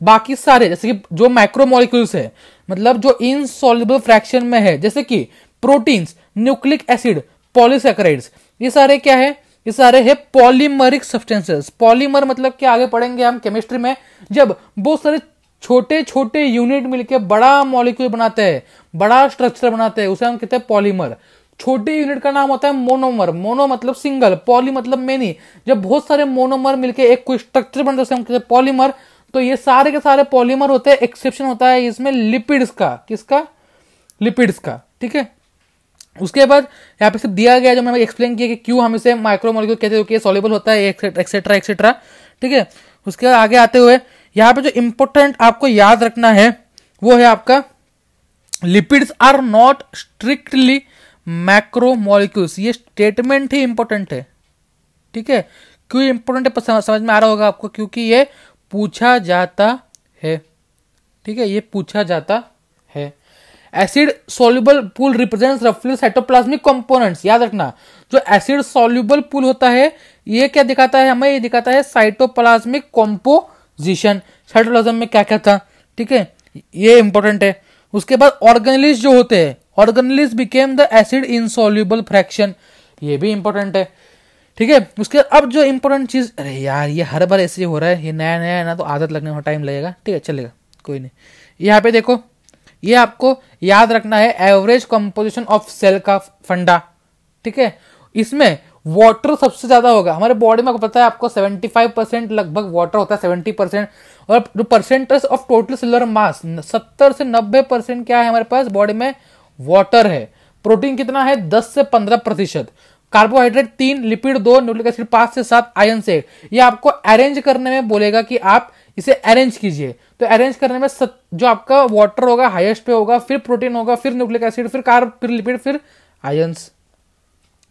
बाकी सारे जैसे कि जो माइक्रो मॉलिक्यूल्स है मतलब जो इनसॉल्युबल फ्रैक्शन में है जैसे कि प्रोटीन्स न्यूक्लिक एसिड पॉलीसेक्राइड्स ये सारे क्या है ये सारे है पॉलीमरिक सब्सटेंसेस पॉलीमर मतलब क्या आगे पढ़ेंगे हम केमिस्ट्री में जब बहुत सारे छोटे छोटे यूनिट मिलकर बड़ा मॉलिक्यूल बनाते हैं बड़ा स्ट्रक्चर बनाते हैं उसे हम कहते हैं पॉलीमर छोटे यूनिट का नाम होता है मोनोमर मोनो मतलब सिंगल पॉली मतलब मेनी जब बहुत सारे मोनोमर मिलकर एक कोई स्ट्रक्चर बनता है हम कहते हैं पॉलीमर तो ये सारे के सारे पॉलीमर होते हैं एक्सेप्शन होता है इसमें लिपिड्स का किसका लिपिड्स का ठीक है उसके बाद यहाँ पे सिर्फ दिया गया जो मैंने एक्सप्लेन किया कि क्यों हम इसे माइक्रोमोलिक्यूल कहते हैं सॉलेबल तो होता है एक्सेट्रा एक्सेट्रा ठीक है उसके बाद आगे आते हुए यहाँ पे जो इम्पोर्टेंट आपको याद रखना है वो है आपका lipids are not strictly macromolecules ये स्टेटमेंट ही इंपॉर्टेंट है ठीक है क्यों इंपॉर्टेंट है समझ में आ रहा होगा आपको क्योंकि ये पूछा जाता है ठीक है ये पूछा जाता एसिड सोल्यूबल पूल रिप्रेजेंट रफली साइटोप्लाज्मिक कंपोनेंट्स याद रखना जो एसिड सोल्यूबल पूल होता है ये क्या दिखाता है हमें ये दिखाता है साइटोप्लाज्मिक कॉम्पोजिशन साइटोप्लाज्म में क्या क्या था ठीक है ये इंपॉर्टेंट है उसके बाद ऑर्गेनलिस जो होते हैं organelles became the acid in soluble fraction ये भी इंपॉर्टेंट है ठीक है उसके अब जो इंपॉर्टेंट चीज अरे यार ये हर बार ऐसे हो रहा है ये नया नया है ना तो आदत लगने में टाइम लगेगा ठीक है चलेगा कोई नहीं यहाँ पे देखो ये आपको याद रखना है एवरेज कंपोजिशन ऑफ सेल का फंडा ठीक है इसमें वाटर सबसे ज्यादा होगा हमारे बॉडी में आपको पता है आपको 75 परसेंट लगभग वाटर होता है 70 परसेंट और जो percentage of total cellular mass 70 से 90 परसेंट क्या है हमारे पास बॉडी में वाटर है प्रोटीन कितना है 10 से 15 प्रतिशत कार्बोहाइड्रेट तीन लिपिड दो न्यूक्लिक एसिड पांच से सात आयन से ये आपको अरेंज करने में बोलेगा कि आप इसे अरेंज कीजिए तो अरेंज करने में सत, जो आपका वाटर होगा हाईएस्ट पे होगा फिर प्रोटीन होगा फिर न्यूक्लिक एसिड फिर कार्ब फिर लिपिड फिर आयंस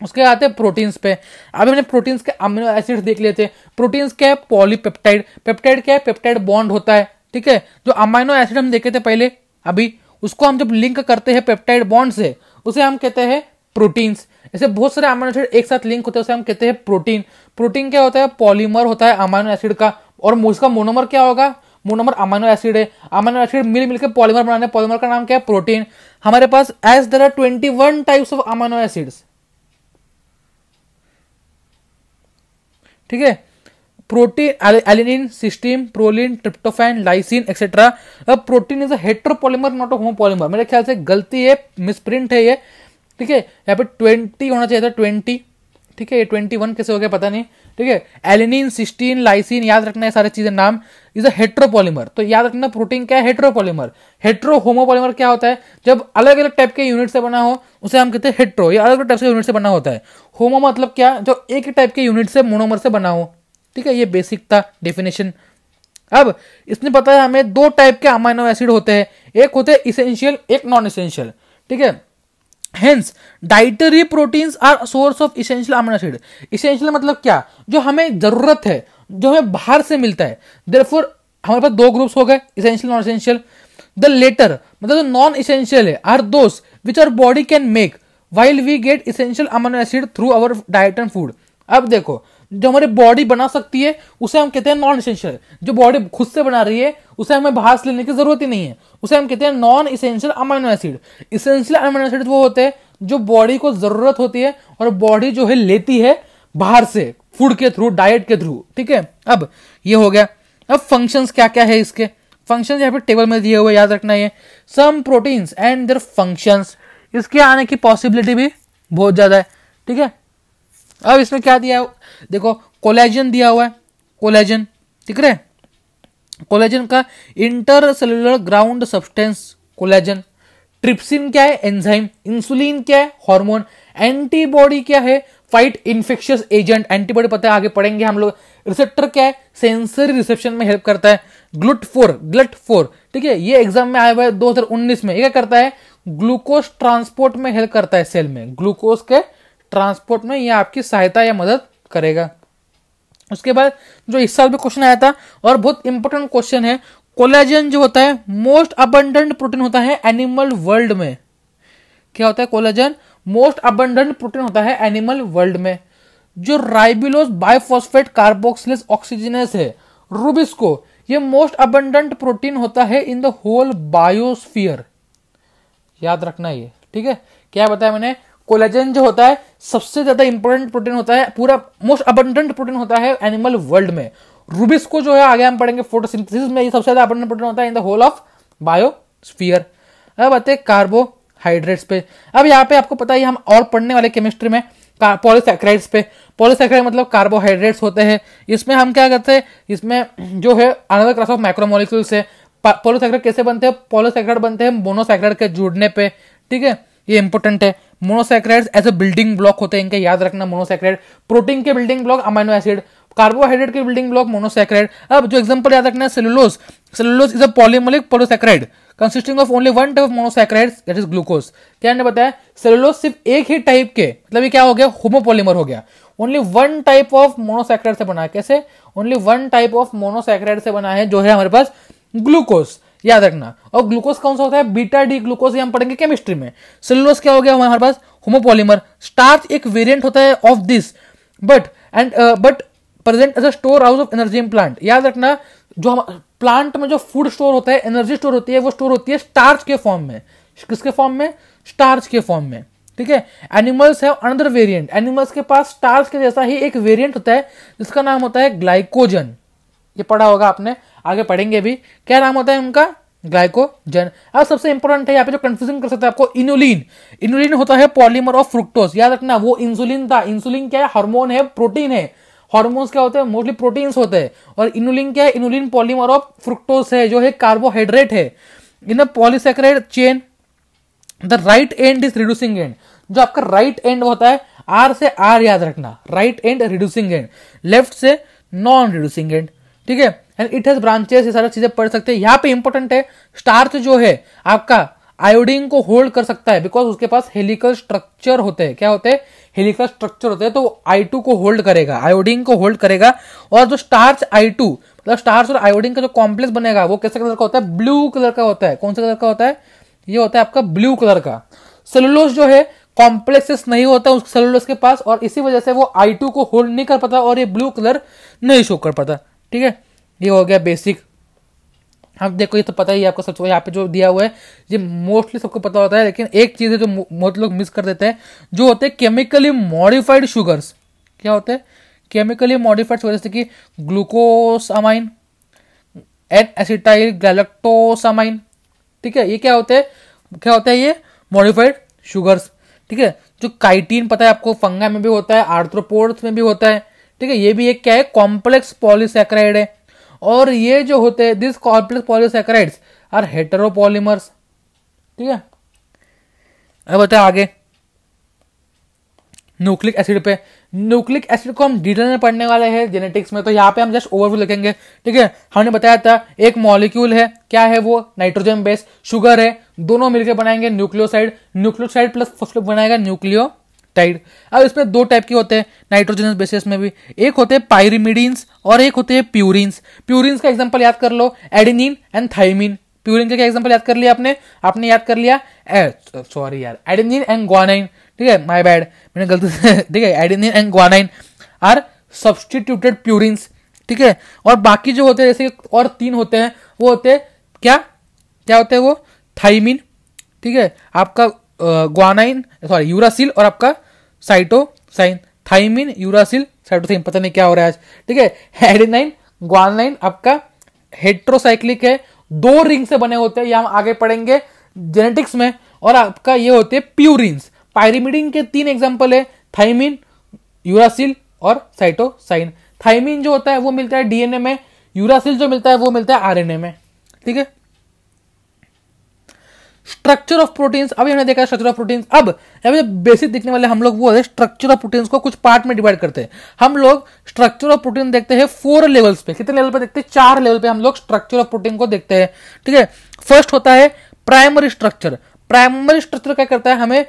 उसके आते हैं प्रोटीन्स पे अब हमने प्रोटीन्स के अमीनो एसिड देख लेते हैं प्रोटीन्स क्या है पॉलीपेप्टाइड पेप्टाइड क्या है पेप्टाइड बॉन्ड होता है ठीक है जो अमाइनो एसिड हम देखे थे पहले अभी उसको हम जब लिंक करते हैं पेप्टाइड बॉन्ड से उसे हम कहते हैं प्रोटीन्स ऐसे बहुत सारे अमाइनो एसिड एक साथ लिंक होते हैं उसे हम कहते हैं प्रोटीन प्रोटीन क्या होता है पॉलीमर होता है अमाइनो एसिड का और इसका मोनोमर क्या होगा मोनोमर अमाइनो एसिड है अमाइनो एसिड मिल मिलकर पॉलीमर बनाने पॉलीमर का नाम क्या है प्रोटीन हमारे पास as there are twenty one types of amino acids ठीक है protein alanine cysteine proline tryptophan lysine etcetera अब protein is a heteropolymer not a homopolymer मेरे ख्याल से गलती है मिसप्रिंट है ये ठीक है यहाँ पे ट्वेंटी होना चाहिए था ट्वेंटी ठीक है ये ट्वेंटी वन कैसे हो गया पता नहीं ठीक है एलिनिन सिस्टीन लाइसिन याद रखना है सारी चीजें नाम इज अ तो याद रखना प्रोटीन क्या है हेट्रोपोलीमर हेट्रो होमोपोलीमर क्या होता है जब अलग अलग टाइप के यूनिट से बना हो उसे हम कहते हैं हेट्रो या अलग अलग टाइप के यूनिट से बना होता है होमो मतलब क्या जो एक ही टाइप के यूनिट से मोनोमर से बना हो ठीक है ये बेसिक था डेफिनेशन अब इसमें पता है हमें दो टाइप के अमाइनो एसिड होते हैं एक होते हैं इसेंशियल एक नॉन इसेंशियल ठीक है hence dietary proteins are source of essential amino acid essential मतलब क्या जो हमें जरूरत है जो हमें बाहर से मिलता है देयरफॉर हमारे पास दो ग्रुप्स हो गए essential non essential the latter मतलब जो नॉन इसेंशियल है are those which are body can make while we get essential amino acid through our diet and food अब देखो जो हमारी बॉडी बना सकती है उसे हम कहते हैं नॉन इसेंशियल जो बॉडी खुद से बना रही है उसे हमें बाहर से लेने की जरूरत ही नहीं है उसे हम कहते हैं non essential amino acid essential amino acid वो होते हैं जो बॉडी को जरूरत होती है और बॉडी जो है लेती है बाहर से फूड के थ्रू डाइट के थ्रू ठीक है अब ये हो गया अब फंक्शन क्या क्या है इसके फंक्शन यहाँ पे टेबल में दिए हुए याद रखना है some proteins and their function इसके आने की पॉसिबिलिटी भी बहुत ज्यादा है ठीक है अब इसमें क्या दिया देखो कोलेजन दिया हुआ है कोलेजन ठीक है कोलेजन का inter cellular ground substance collagen trypsin क्या है एंजाइम इंसुलिन क्या है हार्मोन एंटीबॉडी क्या है फाइट इन्फेक्शियस एजेंट एंटीबॉडी पता है आगे पढ़ेंगे हम लोग रिसेप्टर क्या है सेंसरी रिसेप्शन में हेल्प करता है ग्लूट फोर ग्लट फोर ठीक है ये एग्जाम में आया हुआ है 2019 में ये क्या करता है ग्लूकोज ट्रांसपोर्ट में हेल्प करता है सेल में ग्लूकोज के ट्रांसपोर्ट में ये आपकी सहायता या मदद करेगा उसके बाद जो इस साल भी क्वेश्चन आया था और बहुत इंपॉर्टेंट क्वेश्चन है कोलेजन जो होता है मोस्ट अबंडेंट प्रोटीन होता है एनिमल वर्ल्ड में क्या होता है कोलेजन मोस्ट अबंडेंट प्रोटीन होता है एनिमल वर्ल्ड में जो राइबिलोस बायोफॉस्फेट कार्बोक्सिलस ऑक्सीजनस है रूबिस्को ये मोस्ट अबंडेंट प्रोटीन होता है इन द होल बायोस्फीयर याद रखना ये ठीक है क्या बताया मैंने कोलेजन जो होता है सबसे ज्यादा इंपॉर्टेंट प्रोटीन होता है पूरा मोस्ट अबंडेंट प्रोटीन होता है एनिमल वर्ल्ड में रूबिस को जो है आगे हम पढ़ेंगे फोटोसिंथेसिस में ये सबसे ज्यादा अबंडेंट प्रोटीन होता है in the whole of biosphere अब आते हैं कार्बोहाइड्रेट्स पे अब यहाँ पे आपको पता है हम और पढ़ने वाले केमिस्ट्री में पॉलीसेक्राइड्स पे पॉलीसेक्राइड मतलब कार्बोहाइड्रेट्स होते हैं इसमें हम क्या करते हैं इसमें जो है अनदर क्लास ऑफ माइक्रोमोलिक्यूल्स है पॉलीसेक्राइड कैसे बनते हैं पॉलीसेक्राइड बनते हैं मोनोसेक्राइड के जुड़ने पे ठीक है ये इंपॉर्टेंट है monosaccharide as a building block होते हैं इनके याद रखना मोनोसैक्राइड प्रोटीन के building block amino acid carbohydrate के बिल्डिंग ब्लॉक मोनोसेक्राइड अब जो एग्जांपल याद रखना है cellulose cellulose is a polymeric polysaccharide consisting of only one type of monosaccharide that is glucose क्या ने बताया सेलुलोज सिर्फ एक ही टाइप के मतलब ये क्या हो गया होमोपोलीमर हो गया only one type of monosaccharide से बना है कैसे only one type of monosaccharide से बना है जो है हमारे पास ग्लूकोज याद रखना और ग्लूकोज कौन सा होता है बीटा डी ग्लूकोज हम पढ़ेंगे केमिस्ट्री में सेलुलोज क्या हो गया हमारे पास होमोपोलिमर स्टार्च एक वेरिएंट होता है of this but and but present as a storehouse of energy in plant याद रखना जो हम प्लांट में जो फूड स्टोर होता है एनर्जी स्टोर होती है वो स्टोर होती है स्टार्च के फॉर्म में किसके फॉर्म में स्टार्च के फॉर्म में ठीक है एनिमल्स है अनदर वेरिएंट एनिमल्स के पास स्टार्च के जैसा ही एक वेरिएंट होता है जिसका नाम होता है ग्लाइकोजन ये पढ़ा होगा आपने आगे पढ़ेंगे भी क्या नाम होता है उनका ग्लाइकोजन अब सबसे इंपॉर्टेंट है यहाँ पे जो कंफ्यूजन कर सकते हैं आपको इनुलिन इनुलिन होता है पॉलीमर ऑफ फ्रुक्टोज याद रखना वो इंसुलिन था इंसुलिन क्या है हार्मोन है प्रोटीन है हार्मोन्स क्या होते हैं मोस्टली प्रोटीन्स होते हैं और इनुलिन क्या है इनुलिन पॉलीमर ऑफ फ्रुक्टोज है जो है कार्बोहाइड्रेट है in polysaccharide chain the right end is reducing end जो आपका राइट एंड होता है आर से आर याद रखना right end reducing end left से नॉन रिड्यूसिंग एंड ठीक है एंड इट हैज ब्रांचेस ये सारी चीजें पढ़ सकते हैं यहाँ पे इंपॉर्टेंट है स्टार्च जो है आपका आयोडीन को होल्ड कर सकता है बिकॉज उसके पास हेलिकल स्ट्रक्चर होते हैं क्या होते हैं हेलिकल स्ट्रक्चर होते हैं तो आई टू को होल्ड करेगा आयोडीन को होल्ड करेगा और जो स्टार्च आई टू मतलब स्टार्च और आयोडीन का जो कॉम्प्लेक्स बनेगा वो कैसे कलर का होता है ब्लू कलर का होता है कौन सा कलर का होता है ये होता है आपका ब्लू कलर का सेलुलोस जो है कॉम्प्लेक्सेस नहीं होता उस सेलुलोस के पास और इसी वजह से वो आई टू को होल्ड नहीं कर पाता और ये ब्लू कलर नहीं शो कर पाता ठीक है ये हो गया बेसिक अब देखो ये तो पता ही आपको सबको यहाँ पे जो दिया हुआ है ये मोस्टली सबको पता होता है लेकिन एक चीज़ है जो बहुत लोग मिस कर देते हैं जो होते हैं केमिकली मॉडिफाइड शुगर्स क्या होते हैं केमिकली मॉडिफाइड शुगर जैसे कि ग्लूकोसामाइन एन एसिटाइल गैलेक्टोसामाइन ठीक है ये क्या होते हैं क्या होता है ये मॉडिफाइड शुगर्स ठीक है जो काइटीन पता है आपको फंगा में भी होता है आर्थ्रोपोर्स में भी होता है ठीक है ये भी एक क्या है कॉम्प्लेक्स पॉलीसेक्राइड है और ये जो होते हैं this complex polysaccharides are heteropolymers ठीक है अब बताए आगे न्यूक्लिक एसिड पे न्यूक्लिक एसिड को हम डिटेल में पढ़ने वाले हैं जेनेटिक्स में तो यहाँ पे हम जस्ट ओवरव्यू लिखेंगे ठीक है हमने बताया था एक मॉलिक्यूल है क्या है वो नाइट्रोजन बेस शुगर है दोनों मिलकर बनाएंगे न्यूक्लियोसाइड न्यूक्लियोसाइड प्लस फर्स्ट बनाएगा न्यूक्लियो टाइड अब इसमें दो टाइप के होते हैं नाइट्रोजनस बेसिस में भी एक होते हैं पायरिमिडीन्स और एक होते हैं प्यूरिन्स प्यूरिन्स का एग्जाम्पल याद कर लो एडिनिन एंड थाइमिन प्यूरिन का क्या एग्जाम्पल याद कर लिया आपने आपने याद कर लिया सॉरी यार एडिनिन एंड ग्वानाइन ठीक है माई बैड मैंने गलती से [LAUGHS] ठीक है adenine and guanine are substituted purines ठीक है और बाकी जो होते हैं जैसे और तीन होते हैं वो होते हैं क्या क्या होते हैं वो थाइमिन ठीक है आपका ग्वानाइन सॉरी यूरासिल और आपका साइटोसाइन थाइमिन यूरासिल साइटोसाइन पता नहीं क्या हो रहा है आज ठीक है एडिनाइन ग्वानाइन आपका हेट्रोसाइक्लिक है दो रिंग से बने होते हैं ये हम आगे पढ़ेंगे जेनेटिक्स में और आपका ये होते हैं प्यूरिन्स पायरिमिडिन के तीन एग्जाम्पल है थाइमिन यूरासिल और साइटोसाइन थाइमिन जो होता है वो मिलता है डीएनए में यूरासिल जो मिलता है वो मिलता है आरएनए में ठीक है स्ट्रक्चर ऑफ प्रोटीन्स अभी हमने देखा स्ट्रक्चर ऑफ प्रोटीन्स अब अभी बेसिक दिखने वाले हम लोग वो है स्ट्रक्चर ऑफ प्रोटीन्स को कुछ पार्ट में डिवाइड करते हैं हम लोग स्ट्रक्चर ऑफ प्रोटीन देखते हैं फोर लेवल्स पे कितने लेवल पे देखते हैं चार लेवल पे हम लोग स्ट्रक्चर ऑफ प्रोटीन को देखते हैं ठीक है फर्स्ट होता है प्राइमरी स्ट्रक्चर प्राइमरी स्ट्रक्चर क्या करता है हमें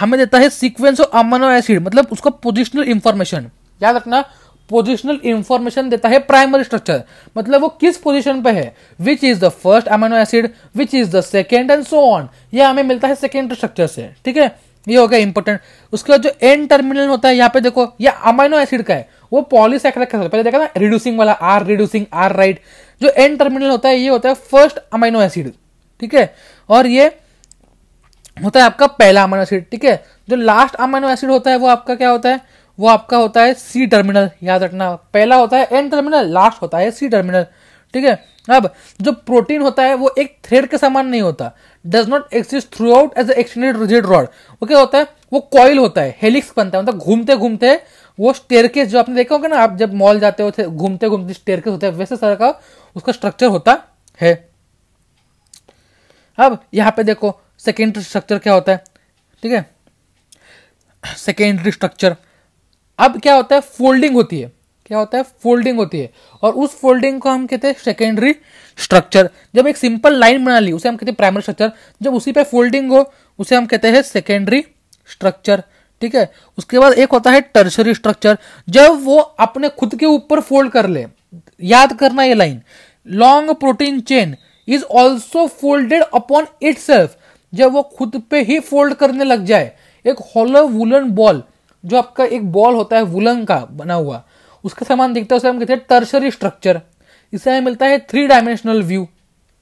हमें देता है सीक्वेंस ऑफ अमोनो एसिड मतलब उसका पोजिशनल इंफॉर्मेशन याद रखना पोजिशनल इंफॉर्मेशन देता है प्राइमरी स्ट्रक्चर मतलब वो किस पोजिशन पे है which is the first amino acid which is the second and so on ये हमें मिलता है सेकेंडरी स्ट्रक्चर से ठीक है ये हो गया इंपॉर्टेंट उसके बाद जो एन टर्मिनल होता है यहाँ पे देखो ये अमाइनो एसिड का है वो पॉलीसेक्राइड पहले देखा ना रिड्यूसिंग वाला आर रिड्यूसिंग आर राइट जो एन टर्मिनल होता है ये होता है फर्स्ट अमाइनो एसिड ठीक है और ये होता है आपका पहला अमाइनो एसिड ठीक है जो लास्ट अमाइनो एसिड होता है वो आपका क्या होता है वो आपका होता है सी टर्मिनल याद रखना पहला होता है एन टर्मिनल लास्ट होता है सी टर्मिनल ठीक है अब जो प्रोटीन होता है वो एक थ्रेड के समान नहीं होता does not exist throughout as extended rigid rod वो क्या होता है वो कॉइल होता है हेलिक्स बनता है मतलब घूमते घूमते वो स्टेरकेस जो आपने देखा होगा ना आप जब मॉल जाते हो घूमते घूमते स्टेरकेस होता है वैसे तरह का उसका स्ट्रक्चर होता है अब यहां पे देखो सेकेंडरी स्ट्रक्चर क्या होता है ठीक है सेकेंडरी स्ट्रक्चर अब क्या होता है फोल्डिंग होती है क्या होता है फोल्डिंग होती है और उस फोल्डिंग को हम कहते हैं सेकेंडरी स्ट्रक्चर जब एक सिंपल लाइन बना ली उसे हम कहते हैं प्राइमरी स्ट्रक्चर जब उसी पे फोल्डिंग हो उसे हम कहते हैं सेकेंडरी स्ट्रक्चर ठीक है उसके बाद एक होता है टर्शरी स्ट्रक्चर जब वो अपने खुद के ऊपर फोल्ड कर ले याद करना ये line long protein chain is also folded upon it जब वो खुद पे ही फोल्ड करने लग जाए एक हॉलो वुलन बॉल जो आपका एक बॉल होता है वुलन का बना हुआ उसका सामान दिखता है उसे हम कहते हैं टर्शरी स्ट्रक्चर इसे हमें मिलता है थ्री डायमेंशनल व्यू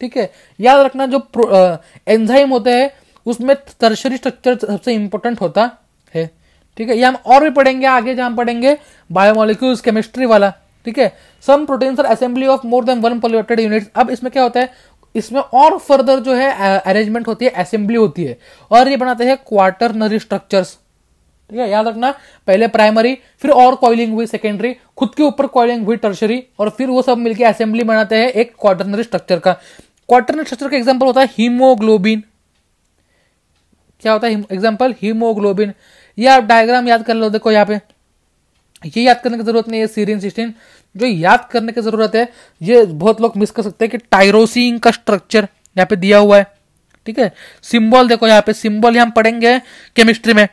ठीक है याद रखना जो एंजाइम होते हैं उसमें टर्शरी स्ट्रक्चर सबसे इंपॉर्टेंट होता है ठीक है ये हम और भी पढ़ेंगे आगे जहां पढ़ेंगे बायोमोलिक्यूल्स केमिस्ट्री वाला ठीक है some protein are assembly of more than one polypeptide unit अब इसमें क्या होता है इसमें और फर्दर जो है अरेंजमेंट होती है असेंबली होती है और ये बनाते हैं क्वार्टरनरी स्ट्रक्चर्स ठीक है याद रखना पहले प्राइमरी फिर और कॉइलिंग हुई सेकेंडरी खुद के ऊपर कॉइलिंग हुई टर्शरी और फिर वो सब मिलकर असेंबली बनाते हैं एक क्वार्टरनरी स्ट्रक्चर का क्वार्टरनरी स्ट्रक्चर का एग्जाम्पल होता है हीमोग्लोबिन क्या होता है एग्जाम्पल हीमोग्लोबिन ये आप डायग्राम याद कर लो देखो यहाँ पे ये याद करने की जरूरत नहीं है सीरियन सिस्टीन जो याद करने की जरूरत है ये बहुत लोग मिस कर सकते हैं कि टायरोसिन का स्ट्रक्चर यहाँ पे दिया हुआ है ठीक है सिंबल देखो यहाँ पे सिंबल हम पढ़ेंगे केमिस्ट्री में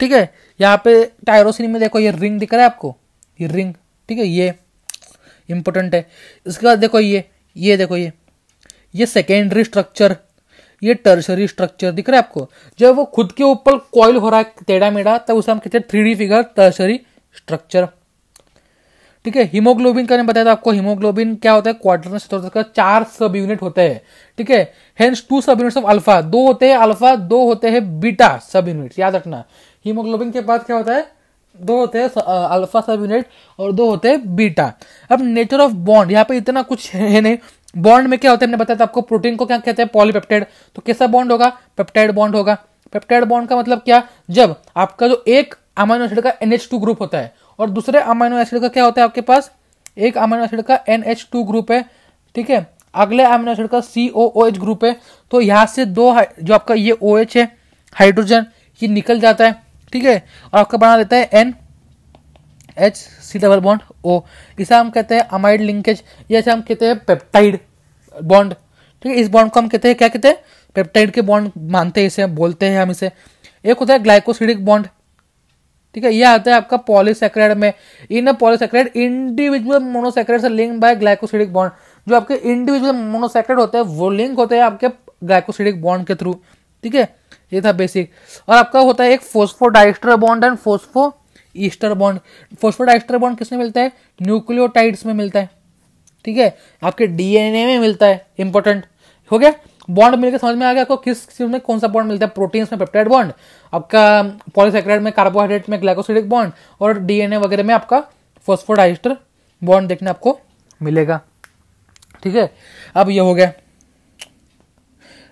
ठीक है यहाँ पे टायरोसिन में देखो ये रिंग दिख रहा है आपको ये रिंग ठीक है ये इंपॉर्टेंट है इसके बाद देखो ये ये देखो ये ये सेकेंडरी स्ट्रक्चर ये टर्शरी स्ट्रक्चर दिख रहा है आपको जब वो खुद के ऊपर कॉइल हो रहा है टेढ़ा मेढ़ा तब उसे हम कहते हैं थ्री फिगर टर्शरी स्ट्रक्चर ठीक है हीमोग्लोबिन का बताया था आपको हीमोग्लोबिन क्या होता है क्वार्टर स्टोर का चार सब यूनिट होते हैं ठीक है hence two subunits of alpha दो होते हैं अल्फा दो होते हैं बीटा सब यूनिट याद रखना हीमोग्लोबिन के बाद क्या होता है दो होते हैं अल्फा सब यूनिट और दो होते हैं बीटा अब नेचर ऑफ बॉन्ड यहाँ पे इतना कुछ है नहीं बॉन्ड में क्या होता है हमने बताया था आपको प्रोटीन को क्या कहते हैं पॉलीपेप्टाइड तो कैसा बॉन्ड होगा पेप्टाइड बॉन्ड होगा पेप्टाइड बॉन्ड का मतलब क्या जब आपका जो एक अमाइनो एसिड का टू ग्रुप होता है और दूसरे अमाइनो एसिड का क्या होता है आपके पास एक अमाइनो एसिड का टू ग्रुप है ठीक है अगले अमाइनो एसिड का एच ग्रुप है तो यहाँ से दो जो आपका ये ओ एच है हाइड्रोजन ये निकल जाता है ठीक है और आपका बना देता है N H C double bond O इसे हम कहते हैं अमाइड लिंकेज या इसे हम कहते हैं पेप्टाइड बॉन्ड ठीक है इस बॉन्ड को हम कहते हैं क्या कहते हैं पेप्टाइड के बॉन्ड मानते हैं इसे बोलते हैं हम इसे एक होता है ग्लाइकोसिडिक बॉन्ड ठीक है यह आता है आपका पॉलीसेक्राइड में इन पॉलीसेक्राइड इंडिविजुअल मोनोसेक्राइड से लिंक बाय ग्लाइकोसिडिक बॉन्ड जो आपके इंडिविजुअल मोनोसेक्राइड होते हैं वो लिंक होते हैं आपके ग्लाइकोसिडिक बॉन्ड के थ्रू ठीक है ये था बेसिक और आपका होता है एक phosphodiester bond and phosphoester bond phosphodiester bond किसमें मिलता है न्यूक्लियोटाइड्स में मिलता है ठीक है आपके डीएनए में मिलता है इंपॉर्टेंट हो गया बॉन्ड मिलकर समझ में आ गया आपको किस चीज में कौन सा बॉन्ड मिलता है प्रोटीन्स में पेप्टाइड बॉन्ड आपका पॉलीसेक्राइड में कार्बोहाइड्रेट में ग्लाइकोसिडिक बॉन्ड और डीएनए वगैरह में आपका फोस्फोडाइस्टर बॉन्ड देखने आपको मिलेगा ठीक है अब ये हो गया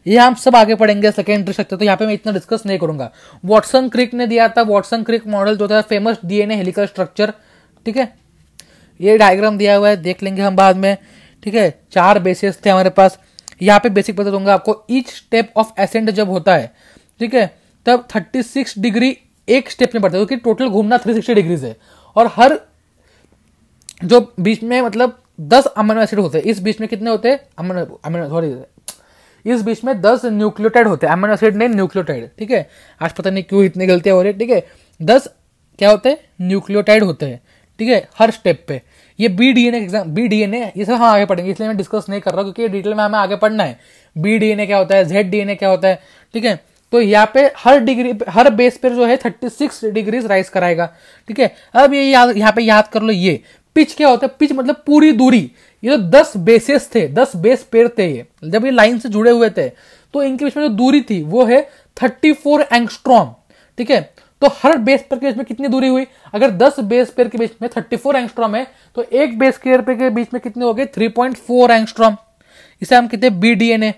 ये हम सब आगे पढ़ेंगे सेकेंडरी स्ट्रक्चर तो यहाँ पे मैं इतना डिस्कस नहीं करूंगा वॉटसन क्रिक ने दिया था वॉटसन क्रिक मॉडल जो था फेमस डीएनए हेलिकल स्ट्रक्चर ठीक है ये डायग्राम दिया हुआ है देख लेंगे हम बाद में ठीक है चार बेसिस थे हमारे पास यहाँ पे बेसिक बता दूंगा आपको ईच स्टेप ऑफ एसेंट जब होता है ठीक है तब 36 डिग्री एक स्टेप में पड़ता है क्योंकि टोटल घूमना 360 डिग्रीज है और हर जो बीच में मतलब दस अमीनो एसिड होते हैं इस बीच में कितने होते हैं अमीनो अमीनो सॉरी इस बीच में दस न्यूक्लियोटाइड होते हैं अमीनो एसिड नहीं न्यूक्लियोटाइड ठीक है आज पता नहीं क्यों इतनी गलतियां हो रही है ठीक है दस क्या होते हैं न्यूक्लियोटाइड होते हैं ठीक है हर स्टेप पे ये B D N exam B D N A ये सब हम आगे पढ़ेंगे इसलिए मैं डिस्कस नहीं कर रहा हूँ क्योंकि डिटेल में हमें आगे पढ़ना है बी डी एन ए क्या होता है जेड डी एन ए क्या होता है ठीक है तो यहाँ पे हर डिग्री हर बेस पर जो है थर्टी सिक्स डिग्रीज राइज कराएगा ठीक है अब ये यहाँ पे याद कर लो ये पिच क्या होता है पिच मतलब पूरी दूरी ये जो तो दस बेसेस थे दस बेस पेयर थे ये जब ये लाइन से जुड़े हुए थे तो इनके बीच में जो दूरी थी वो है थर्टी फोर एंगस्ट्रॉम ठीक है तो हर बेस पेयर के बीच में कितनी दूरी हुई अगर दस बेस पेयर के बीच में थर्टी फोर एंगस्ट्रॉम है तो एक बेस पेयर के बीच में कितने हो गए थ्री पॉइंट फोर एंगस्ट्रॉम इसे हम कहते हैं B D N A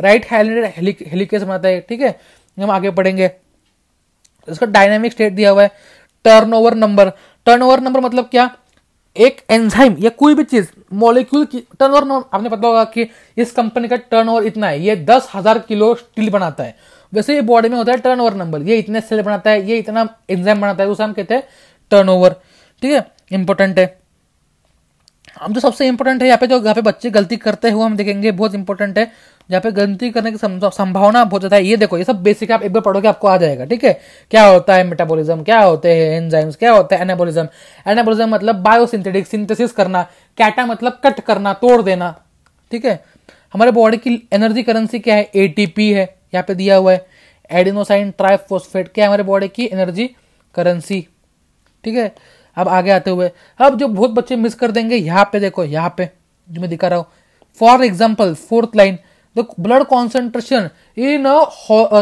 right handed helix बनाता है ठीक है हम आगे पढ़ेंगे इसका डायनामिक स्टेट दिया हुआ है turn over number turnover number मतलब क्या एक एंजाइम या कोई भी चीज मॉलिक्यूल की ओवर आपने पता होगा कि इस कंपनी का ओवर इतना है ये दस हजार किलो स्टील बनाता है वैसे ये बॉडी में होता है टर्न ओवर नंबर ये इतने सेल बनाता है ये इतना एंजाइम बनाता है उसे हम कहते हैं टर्न ओवर ठीक है इंपॉर्टेंट है हम जो तो सबसे इंपॉर्टेंट है यहाँ पे जो यहाँ पे बच्चे गलती करते हुए हम देखेंगे बहुत इंपॉर्टेंट है जहाँ पे गलती करने की संभावना बहुत ज्यादा है ये देखो ये सब बेसिक आप एक बार पढ़ोगे आपको आ जाएगा ठीक है क्या होता है मेटाबॉलिज्म क्या होते हैं एंजाइम्स क्या होता है एनाबोलिज्म एनाबोलिज्म मतलब बायोसिंथेटिक सिंथेसिस करना कैटा मतलब कट करना तोड़ देना ठीक है हमारे बॉडी की एनर्जी करेंसी क्या है एटीपी है यहाँ पे दिया हुआ है एडिनोसाइन ट्राइफोस्फेट क्या है हमारे बॉडी की एनर्जी करेंसी ठीक है अब आगे आते हुए अब जो बहुत बच्चे मिस कर देंगे यहाँ पे देखो यहाँ पे जो मैं दिखा रहा हूँ for example fourth line blood concentration in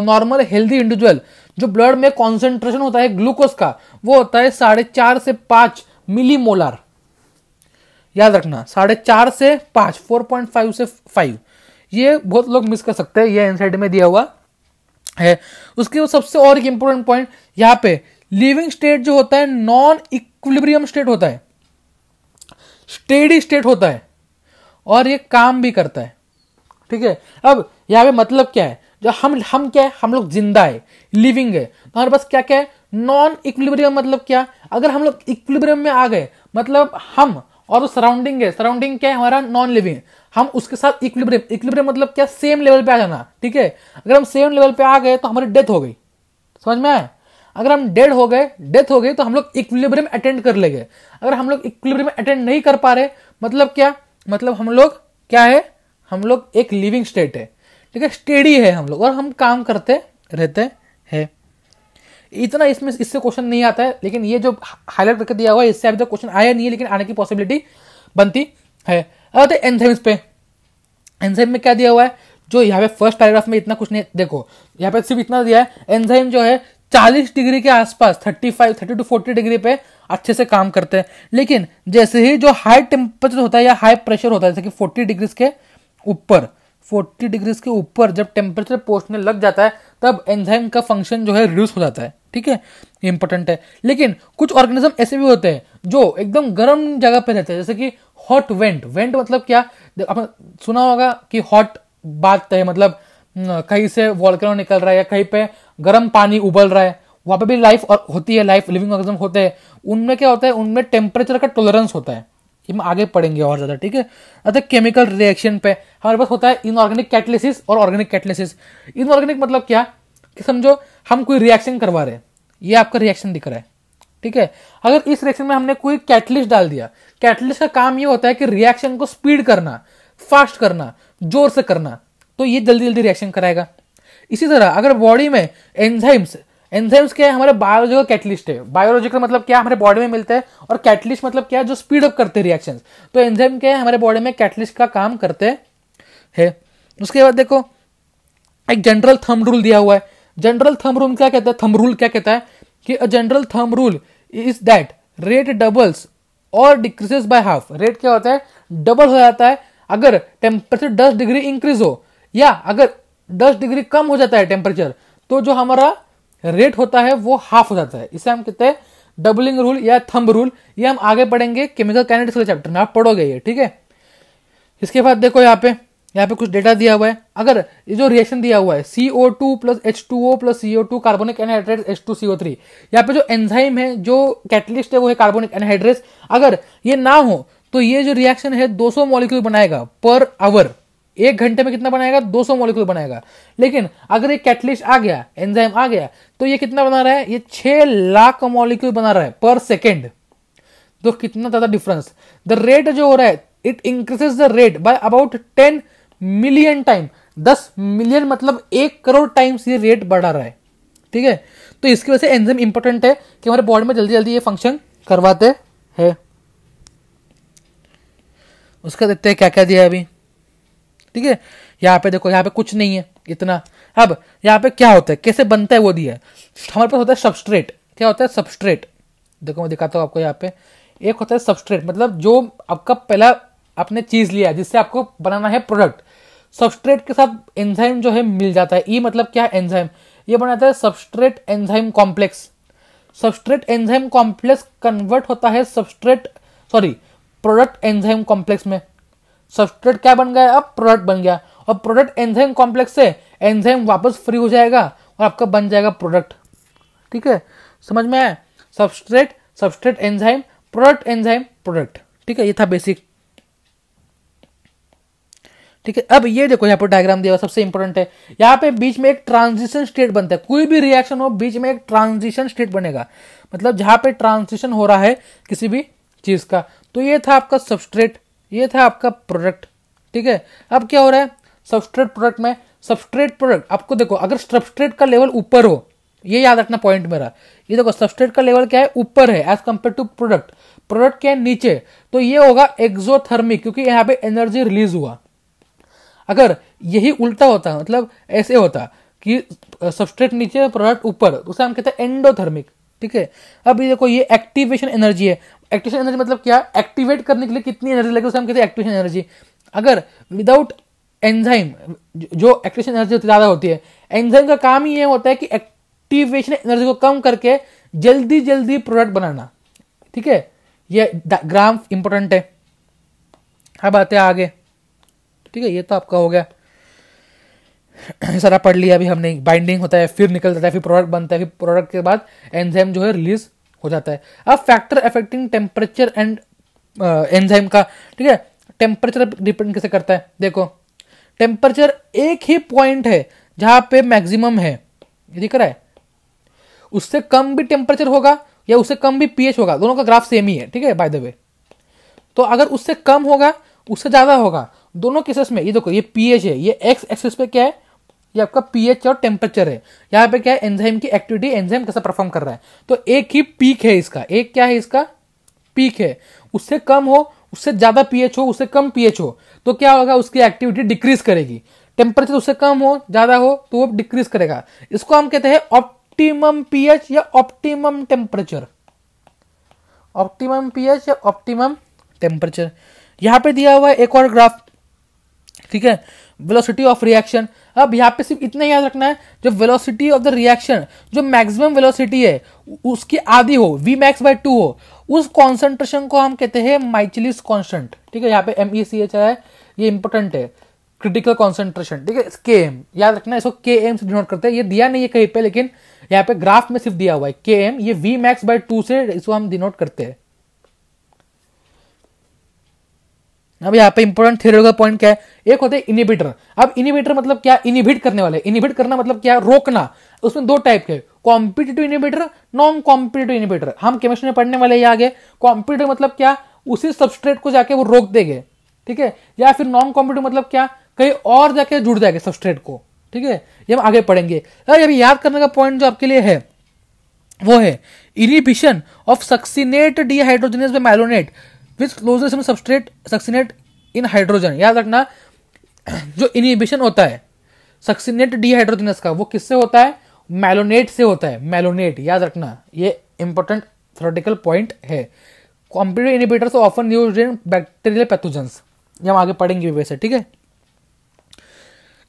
normal healthy individual जो ब्लड में कॉन्सेंट्रेशन होता है ग्लूकोज का वो होता है साढ़े चार से पांच मिली मोलार याद रखना साढ़े चार से पांच फोर पॉइंट फाइव से फाइव ये बहुत लोग मिस कर सकते हैं ये एनसाइड में दिया हुआ है उसके सबसे और एक इंपॉर्टेंट पॉइंट यहां पे लिविंग स्टेट जो होता है नॉन इक्विलिब्रियम स्टेट होता है स्टेडी स्टेट होता है और ये काम भी करता है ठीक है अब यहाँ पे मतलब क्या है जो हम हम क्या है हम लोग जिंदा है लिविंग है तो हमारे पास क्या क्या है नॉन इक्विलिब्रियम मतलब क्या अगर हम लोग इक्विलिब्रियम में आ गए मतलब हम और जो सराउंडिंग है सराउंडिंग क्या है हमारा नॉन लिविंग हम उसके साथ इक्विलिब्रियम इक्विलिब्रियम मतलब क्या सेम लेवल पे आ जाना ठीक है अगर हम सेम लेवल पे आ गए तो हमारी डेथ हो गई समझ में आया अगर हम डेड हो गए डेथ हो गई तो हम लोग इक्विलिब्रियम अटेंड कर लेंगे अगर हम लोग इक्विलिब्रियम अटेंड नहीं कर पा रहे मतलब क्या मतलब हम लोग क्या है हम लोग एक लिविंग स्टेट है ठीक है स्टेडी है हम लोग और हम काम करते रहते हैं इतना इसमें इससे क्वेश्चन नहीं आता है लेकिन ये जो हाईलाइट करके दिया हुआ है इससे अभी तक तो क्वेश्चन आया नहीं है लेकिन आने की पॉसिबिलिटी बनती है अब आते एंथेम्स पे एंजाइम में क्या दिया हुआ है जो यहाँ पे फर्स्ट पैराग्राफ में इतना कुछ नहीं देखो यहाँ पे सिर्फ इतना दिया है एंजाइम जो है 40 डिग्री के आसपास 35 30 टू 40 डिग्री पे अच्छे से काम करते हैं लेकिन जैसे ही जो हाई टेम्परेचर होता है या हाई प्रेशर होता है जैसे कि 40 डिग्रीज के ऊपर 40 डिग्रीज के ऊपर जब टेम्परेचर पहुंचने लग जाता है तब एंजाइम का फंक्शन जो है रिड्यूस हो जाता है ठीक है इंपॉर्टेंट है लेकिन कुछ ऑर्गेनिज्म ऐसे भी होते हैं जो एकदम गर्म जगह पर रहते हैं जैसे कि हॉट वेंट वेंट मतलब क्या आपने सुना होगा कि हॉट बात है मतलब कहीं से वॉलकनो निकल रहा है या कहीं पे गर्म पानी उबल रहा है वहां पे भी लाइफ होती है लाइफ लिविंग ऑर्गेनिज्म होते हैं उनमें क्या होता है उनमें टेम्परेचर का टोलरेंस होता है हम आगे पढ़ेंगे और ज़्यादा ठीक है अच्छा केमिकल रिएक्शन पे हमारे पास होता है इनऑर्गेनिक कैटलिसिस और ऑर्गेनिक कैटलिसिस इनऑर्गेनिक मतलब क्या कि समझो हम कोई रिएक्शन करवा रहे हैं ये आपका रिएक्शन दिख रहा है ठीक है अगर इस रिएक्शन में हमने कोई कैटलिस्ट डाल दिया कैटलिस्ट का काम ये होता है कि रिएक्शन को स्पीड करना फास्ट करना जोर से करना तो ये जल्दी जल्दी रिएक्शन कराएगा इसी तरह अगर बॉडी में एंजाइम्स एंजाइम्स मतलब मतलब तो क्या है हमारे बायोलॉजिकल कैटलिस्ट है बायोलॉजिकल मतलब क्या हमारे बॉडी में मिलते हैं और कैटलिस्ट मतलब क्या है जो स्पीड अप करते हैं रिएक्शन तो एंजाइम क्या है हमारे बॉडी में कैटलिस्ट का काम करते हैं उसके बाद देखो एक जनरल थम रूल दिया हुआ है जनरल थम रूल क्या कहता है थम रूल क्या कहता है कि a general thumb rule is that rate doubles और डिक्रीजेस बाय हाफ रेट क्या होता है डबल हो जाता है अगर टेम्परेचर दस डिग्री इंक्रीज हो या अगर दस डिग्री कम हो जाता है टेम्परेचर तो जो हमारा रेट होता है वो हाफ हो जाता है इसे हम कहते हैं डबलिंग रूल या थंब रूल ये हम आगे पढ़ेंगे केमिकल कैंडिडेट्स के चैप्टर में आप पढ़ोगे ये ठीक है इसके बाद देखो यहाँ पे यहाँ पे कुछ डेटा दिया हुआ है अगर ये जो रिएक्शन दिया हुआ है C O two plus H two O plus C O two carbonic anhydrase H two C O three यहाँ पे जो एंजाइम है जो कैटलिस्ट है वो है कार्बोनिक एनहाइड्रेट अगर ये ना हो तो ये जो रिएक्शन है 200 मॉलिक्यूल बनाएगा पर आवर एक घंटे में कितना बनाएगा 200 सौ मॉलिक्यूल बनाएगा लेकिन अगर एक कैटलिस्ट आ गया एंजाइम आ गया तो ये कितना बना रहा है ये छह लाख मॉलिक्यूल बना रहा है पर सेकेंड तो कितना ज्यादा डिफरेंस द रेट जो हो रहा है it increases the rate by about ten million time दस मिलियन मतलब एक करोड़ टाइम्स ये रेट बढ़ा रहा है ठीक है तो इसकी वजह से एंजाइम इंपॉर्टेंट है कि हमारे बॉडी में जल्दी जल्दी ये फंक्शन करवाते हैं उसका देखते हैं क्या क्या दिया है अभी ठीक है यहाँ पे देखो यहाँ पे कुछ नहीं है इतना अब यहाँ पे क्या होता है कैसे बनता है वो दिया है हमारे पास होता है सबस्ट्रेट क्या होता है सबस्ट्रेट देखो मैं दिखाता हूँ आपको यहाँ पे एक होता है सबस्ट्रेट मतलब जो आपका पहला आपने चीज लिया जिससे आपको बनाना है प्रोडक्ट सबस्ट्रेट के साथ एंजाइम जो है मिल जाता है ई e मतलब क्या एंजाइम ये बनाता है substrate enzyme complex substrate enzyme complex convert होता है substrate sorry product enzyme complex में सबस्ट्रेट क्या बन गया अब प्रोडक्ट बन गया और प्रोडक्ट एंजाइम कॉम्प्लेक्स से एंजाइम वापस फ्री हो जाएगा और आपका बन जाएगा प्रोडक्ट ठीक है समझ में आया substrate substrate enzyme product enzyme product ठीक है ये था बेसिक ठीक है अब ये देखो यहाँ पर डायग्राम दिया सबसे इंपॉर्टेंट है यहाँ पे बीच में एक ट्रांजिशन स्टेट बनता है कोई भी रिएक्शन हो बीच में एक ट्रांजिशन स्टेट बनेगा मतलब जहां पे ट्रांजिशन हो रहा है किसी भी चीज का तो ये था आपका सबस्ट्रेट ये था आपका प्रोडक्ट ठीक है अब क्या हो रहा है सबस्ट्रेट प्रोडक्ट में सबस्ट्रेट प्रोडक्ट आपको देखो अगर सबस्ट्रेट का लेवल ऊपर हो ये याद रखना पॉइंट मेरा ये देखो सबस्ट्रेट का लेवल क्या है ऊपर है as compare to product product क्या है नीचे तो ये होगा एक्सोथर्मिक क्योंकि यहाँ पे एनर्जी रिलीज हुआ अगर यही उल्टा होता मतलब ऐसे होता कि सबस्ट्रेट नीचे प्रोडक्ट ऊपर उसे हम कहते हैं एंडोथर्मिक ठीक है अब ये देखो ये एक्टिवेशन एनर्जी है एक्टिवेशन एनर्जी मतलब क्या एक्टिवेट करने के लिए कितनी एनर्जी लगे उसे हम कहते हैं एक्टिवेशन एनर्जी अगर विदाउट एंजाइम जो एक्टिवेशन एनर्जी होती ज़्यादा होती है एंजाइम का काम ही ये होता है कि एक्टिवेशन एनर्जी को कम करके जल्दी जल्दी प्रोडक्ट बनाना ठीक है ये ग्राम इंपॉर्टेंट है अब आते हैं आगे ठीक है ये तो आपका हो गया सारा पढ़ लिया अभी हमने बाइंडिंग होता है फिर निकल जाता है फिर प्रोडक्ट बनता है फिर प्रोडक्ट के बाद एंजाइम जो है रिलीज हो जाता है अब factor affecting temperature and enzyme का ठीक है टेम्परेचर डिपेंड कैसे करता है देखो टेम्परेचर एक ही पॉइंट है जहां पे मैक्सिमम है दिख रहा है उससे कम भी टेम्परेचर होगा या उससे कम भी पीएच होगा दोनों का ग्राफ सेम ही है ठीक है बाय द वे तो अगर उससे कम होगा उससे ज़्यादा होगा दोनों केसेस में ये देखो ये पीएच है ये एक्स एक्सेस पे क्या है ये आपका पीएच और टेम्परेचर है यहाँ पे क्या है एंजाइम की एक्टिविटी एंजाइम कैसा परफॉर्म कर रहा है तो एक ही पीक है इसका एक क्या है इसका पीक है उससे कम हो उससे ज्यादा पीएच हो उससे कम पीएच हो तो क्या होगा उसकी एक्टिविटी डिक्रीज करेगी टेम्परेचर उससे कम हो ज्यादा हो तो वो डिक्रीज करेगा इसको हम कहते हैं ऑप्टिमम पीएच या ऑप्टिमम टेम्परेचर ऑप्टिमम पीएच या ऑप्टिमम टेम्परेचर यहां पे दिया हुआ है एक और ग्राफ ठीक है वेलोसिटी ऑफ रिएक्शन अब यहाँ पे सिर्फ इतना याद रखना है जो वेलोसिटी ऑफ द रिएक्शन जो मैक्सिमम वेलोसिटी है उसकी आधी हो वी मैक्स बाई टू हो उस कॉन्सेंट्रेशन को हम कहते हैं माइचिलिस कॉन्स्टेंट ठीक है यहाँ पे एम ई सी एच है ये इंपॉर्टेंट है क्रिटिकल कॉन्सेंट्रेशन ठीक है के एम याद रखना इसको के एम से डिनोट करते हैं ये दिया नहीं है कहीं पे लेकिन यहाँ पे ग्राफ में सिर्फ दिया हुआ है के एम ये वी मैक्स बाई टू से इसको हम डिनोट करते हैं अब यहाँ पे इंपॉर्टेंट थ्योरी का पॉइंट क्या है एक होता है इनिबिटर अब इनिबिटर मतलब क्या इनिबिट करने वाले इनिबिट करना मतलब क्या रोकना उसमें दो टाइप के competitive inhibitor non competitive inhibitor हम केमिस्ट्री में पढ़ने वाले आगे कॉम्पिटेटिव मतलब क्या उसी सबस्ट्रेट को जाके वो रोक देंगे ठीक है या फिर नॉन कॉम्पिटेटिव मतलब क्या कहीं और जाके जुड़ जाएंगे सबस्ट्रेट को ठीक है ये हम आगे पढ़ेंगे अरे अभी याद करने का पॉइंट जो आपके लिए है वो है inhibition of succinate dehydrogenase by malonate which close substrate succinate in hydrogen याद रखना जो इनिबिशन होता है सक्सिनेट डीहाइड्रोजनस का वो किससे होता है मेलोनेट से होता है मेलोनेट याद रखना ये इंपॉर्टेंट थोरटिकल पॉइंट है competitive inhibitors often used in bacterial pathogens ये हम आगे पढ़ेंगे वैसे ठीक है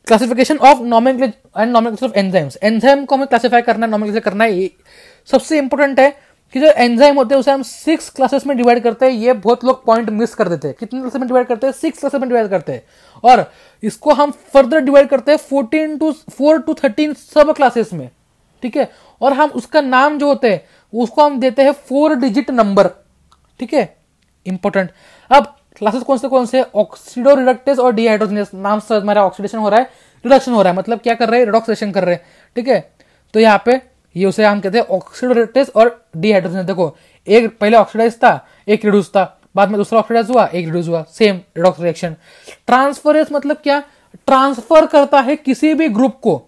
classification of nomenclature and nomenclature of enzymes enzyme को हमें क्लासिफाई करना है नॉमिक्लेज करना है सबसे इंपॉर्टेंट है कि जो एंजाइम होते हैं उसे हम सिक्स क्लासेस में डिवाइड करते हैं ये बहुत लोग पॉइंट मिस कर देते हैं कितने क्लासेस में डिवाइड करते हैं सिक्स क्लासेस में डिवाइड करते हैं और इसको हम फर्दर डिवाइड करते हैं fourteen to four to thirteen subclasses में ठीक है और हम उसका नाम जो होते हैं उसको हम देते हैं फोर डिजिट नंबर ठीक है इंपॉर्टेंट अब क्लासेस कौन से कौन से ऑक्सीडो रिडक्टेस और डिहाइड्रोजनेस नाम से हमारा ऑक्सीडेशन हो रहा है रिडक्शन हो रहा है मतलब क्या कर रहे हैं रिडॉक्सेशन कर रहे हैं ठीक है तो यहाँ पे ये उसे हम कहते हैं ऑक्सीडोरेटेस और डिहाइड्रोजन देखो एक पहले ऑक्सीडाइज था एक रिड्यूस था बाद में दूसरा ऑक्सीडाइज हुआ एक रिड्यूस हुआ सेम रिडॉक्स रिएक्शन ट्रांसफरेस मतलब क्या ट्रांसफर करता है किसी भी ग्रुप को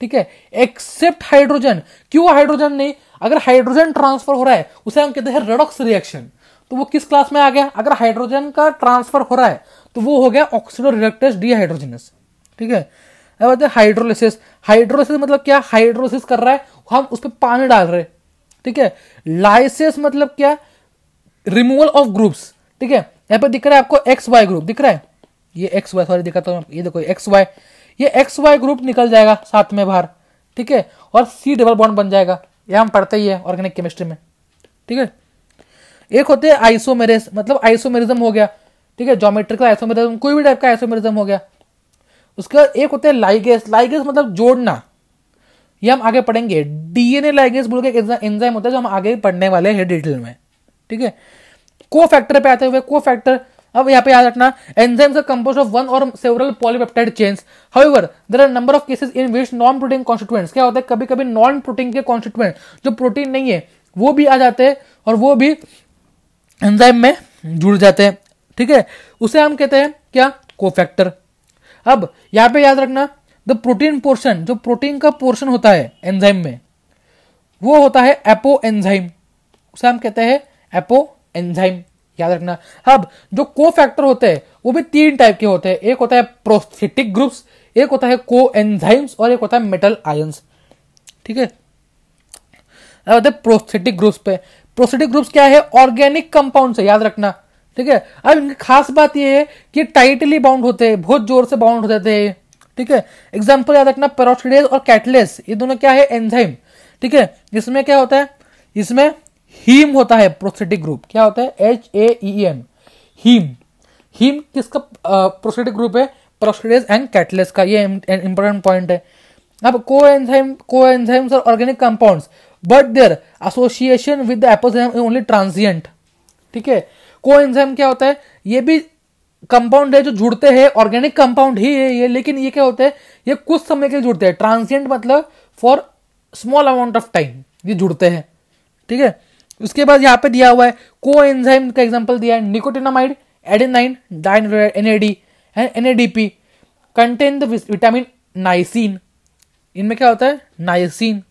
ठीक है एक्सेप्ट हाइड्रोजन क्यों हाइड्रोजन नहीं अगर हाइड्रोजन ट्रांसफर हो रहा है उसे हम कहते हैं रेडॉक्स रिएक्शन तो वो किस क्लास में आ गया अगर हाइड्रोजन का ट्रांसफर हो रहा है तो वो हो गया ऑक्सीडो रिडक्टेस डीहाइड्रोजनस ठीक है हाइड्रोलिसिस हाइड्रोलिसिस मतलब क्या हाइड्रोलिसिस कर रहा है हम उस पर पानी डाल रहे ठीक है लाइसेंस मतलब क्या रिमूवल ऑफ ग्रुप्स ठीक है यहां पर दिख रहा है आपको एक्स वाई ग्रुप दिख रहा है ये एक्स वाई सॉरी दिखाता हूं ये देखो एक्स वाई ये एक्स वाई ग्रुप निकल जाएगा साथ में बाहर ठीक है और सी डबल बॉन्ड बन जाएगा ये हम पढ़ते ही है ऑर्गेनिक केमिस्ट्री में ठीक है एक होते हैं आइसोमेरिज मतलब आइसोमेरिज्म हो गया ठीक है जोमेट्रिकल आइसोमेरिज्म कोई भी टाइप का आइसोमेरिज्म हो गया उसके बाद एक होते हैं लाइगेस लाइगेस मतलब जोड़ना ये हम आगे पढ़ेंगे डीएनए लाइगेज बोल के एंजाइम होता है जो हम आगे पढ़ने वाले हैं डिटेल में ठीक है को फैक्टर पे आते हुए को फैक्टर अब यहाँ पे याद रखना enzyme are compose of one और several polypeptide chains however there are number of cases in which non protein constituents क्या होता है कभी कभी नॉन प्रोटीन के कॉन्स्टिट्यूएंट जो प्रोटीन नहीं है वो भी आ जाते हैं और वो भी एंजाइम में जुड़ जाते हैं ठीक है उसे हम कहते हैं क्या कोफैक्टर अब यहाँ पे याद रखना द प्रोटीन पोर्शन जो प्रोटीन का पोर्शन होता है एंजाइम में वो होता है एपो एंजाइम उसे हम कहते हैं एपो एंजाइम याद रखना अब जो को फैक्टर होते हैं वो भी तीन टाइप के होते हैं एक होता है प्रोस्थेटिक ग्रुप्स एक होता है को एंजाइम्स और एक होता है मेटल आयंस ठीक है अब प्रोस्थेटिक ग्रुप्स पे प्रोस्थेटिक ग्रुप्स क्या है ऑर्गेनिक कंपाउंड से याद रखना ठीक है अब इनकी खास बात यह है कि टाइटली बाउंड होते हैं बहुत जोर से बाउंड जाते हैं ठीक है एग्जाम्पल याद रखना पेरोक्सीडेज और कैटलेस ये दोनों क्या है एंजाइम ठीक है इसमें क्या होता है इसमें हीम होता है प्रोस्टेटिक ग्रुप क्या होता है H A E M heme heme किसका प्रोस्टेटिक ग्रुप है प्रोस्टेडेज एंड कैटलेस का ये इंपॉर्टेंट पॉइंट है अब को एंजाइम को एंजाइम्स और organic compounds but their association with the apoenzyme is only transient ठीक है को एंजाइम क्या होता है ये भी कंपाउंड है जो जुड़ते हैं ऑर्गेनिक कंपाउंड ही है ये लेकिन ये क्या होता है ये कुछ समय के लिए जुड़ते हैं ट्रांसिएंट मतलब for small amount of time ये जुड़ते हैं ठीक है उसके बाद यहाँ पे दिया हुआ है को एंजाइम का एग्जाम्पल दिया है nicotinamide adenine dine N and N contain the vitamin niacin इनमें क्या होता है नाइसिन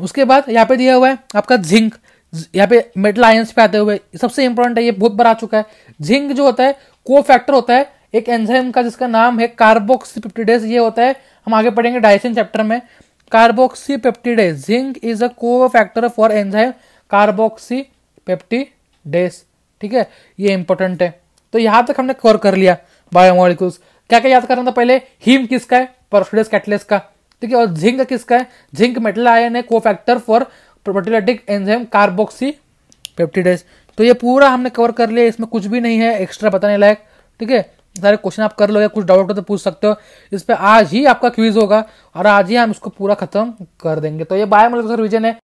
उसके बाद यहाँ पे दिया हुआ है आपका जिंक यहाँ पे मेटल आयंस पे आते हुए सबसे इंपॉर्टेंट है ये बहुत बड़ा आ चुका है जिंक जो होता है को फैक्टर होता है एक एंजाइम का जिसका नाम है कार्बोक्सीपेप्टिडेज ये होता है हम आगे पढ़ेंगे डाइसन चैप्टर में carboxypeptidase zinc is a cofactor for enzyme carboxypeptidase ठीक है ये इंपॉर्टेंट है तो यहां तक हमने कवर कर लिया बायोमोलिक्यूल्स क्या क्या याद करना था पहले हीम किसका है परफिडेज कैटलेस का ठीक है और झिंक किसका है झिंक मेटल आयन है cofactor for proteolytic enzyme carboxypeptidase तो ये पूरा हमने कवर कर लिया इसमें कुछ भी नहीं है एक्स्ट्रा बताने लायक ठीक है सारे क्वेश्चन आप कर लो या कुछ डाउट हो तो पूछ सकते हो इस पर आज ही आपका क्विज होगा और आज ही हम इसको पूरा खत्म कर देंगे तो ये बायो रिविजन है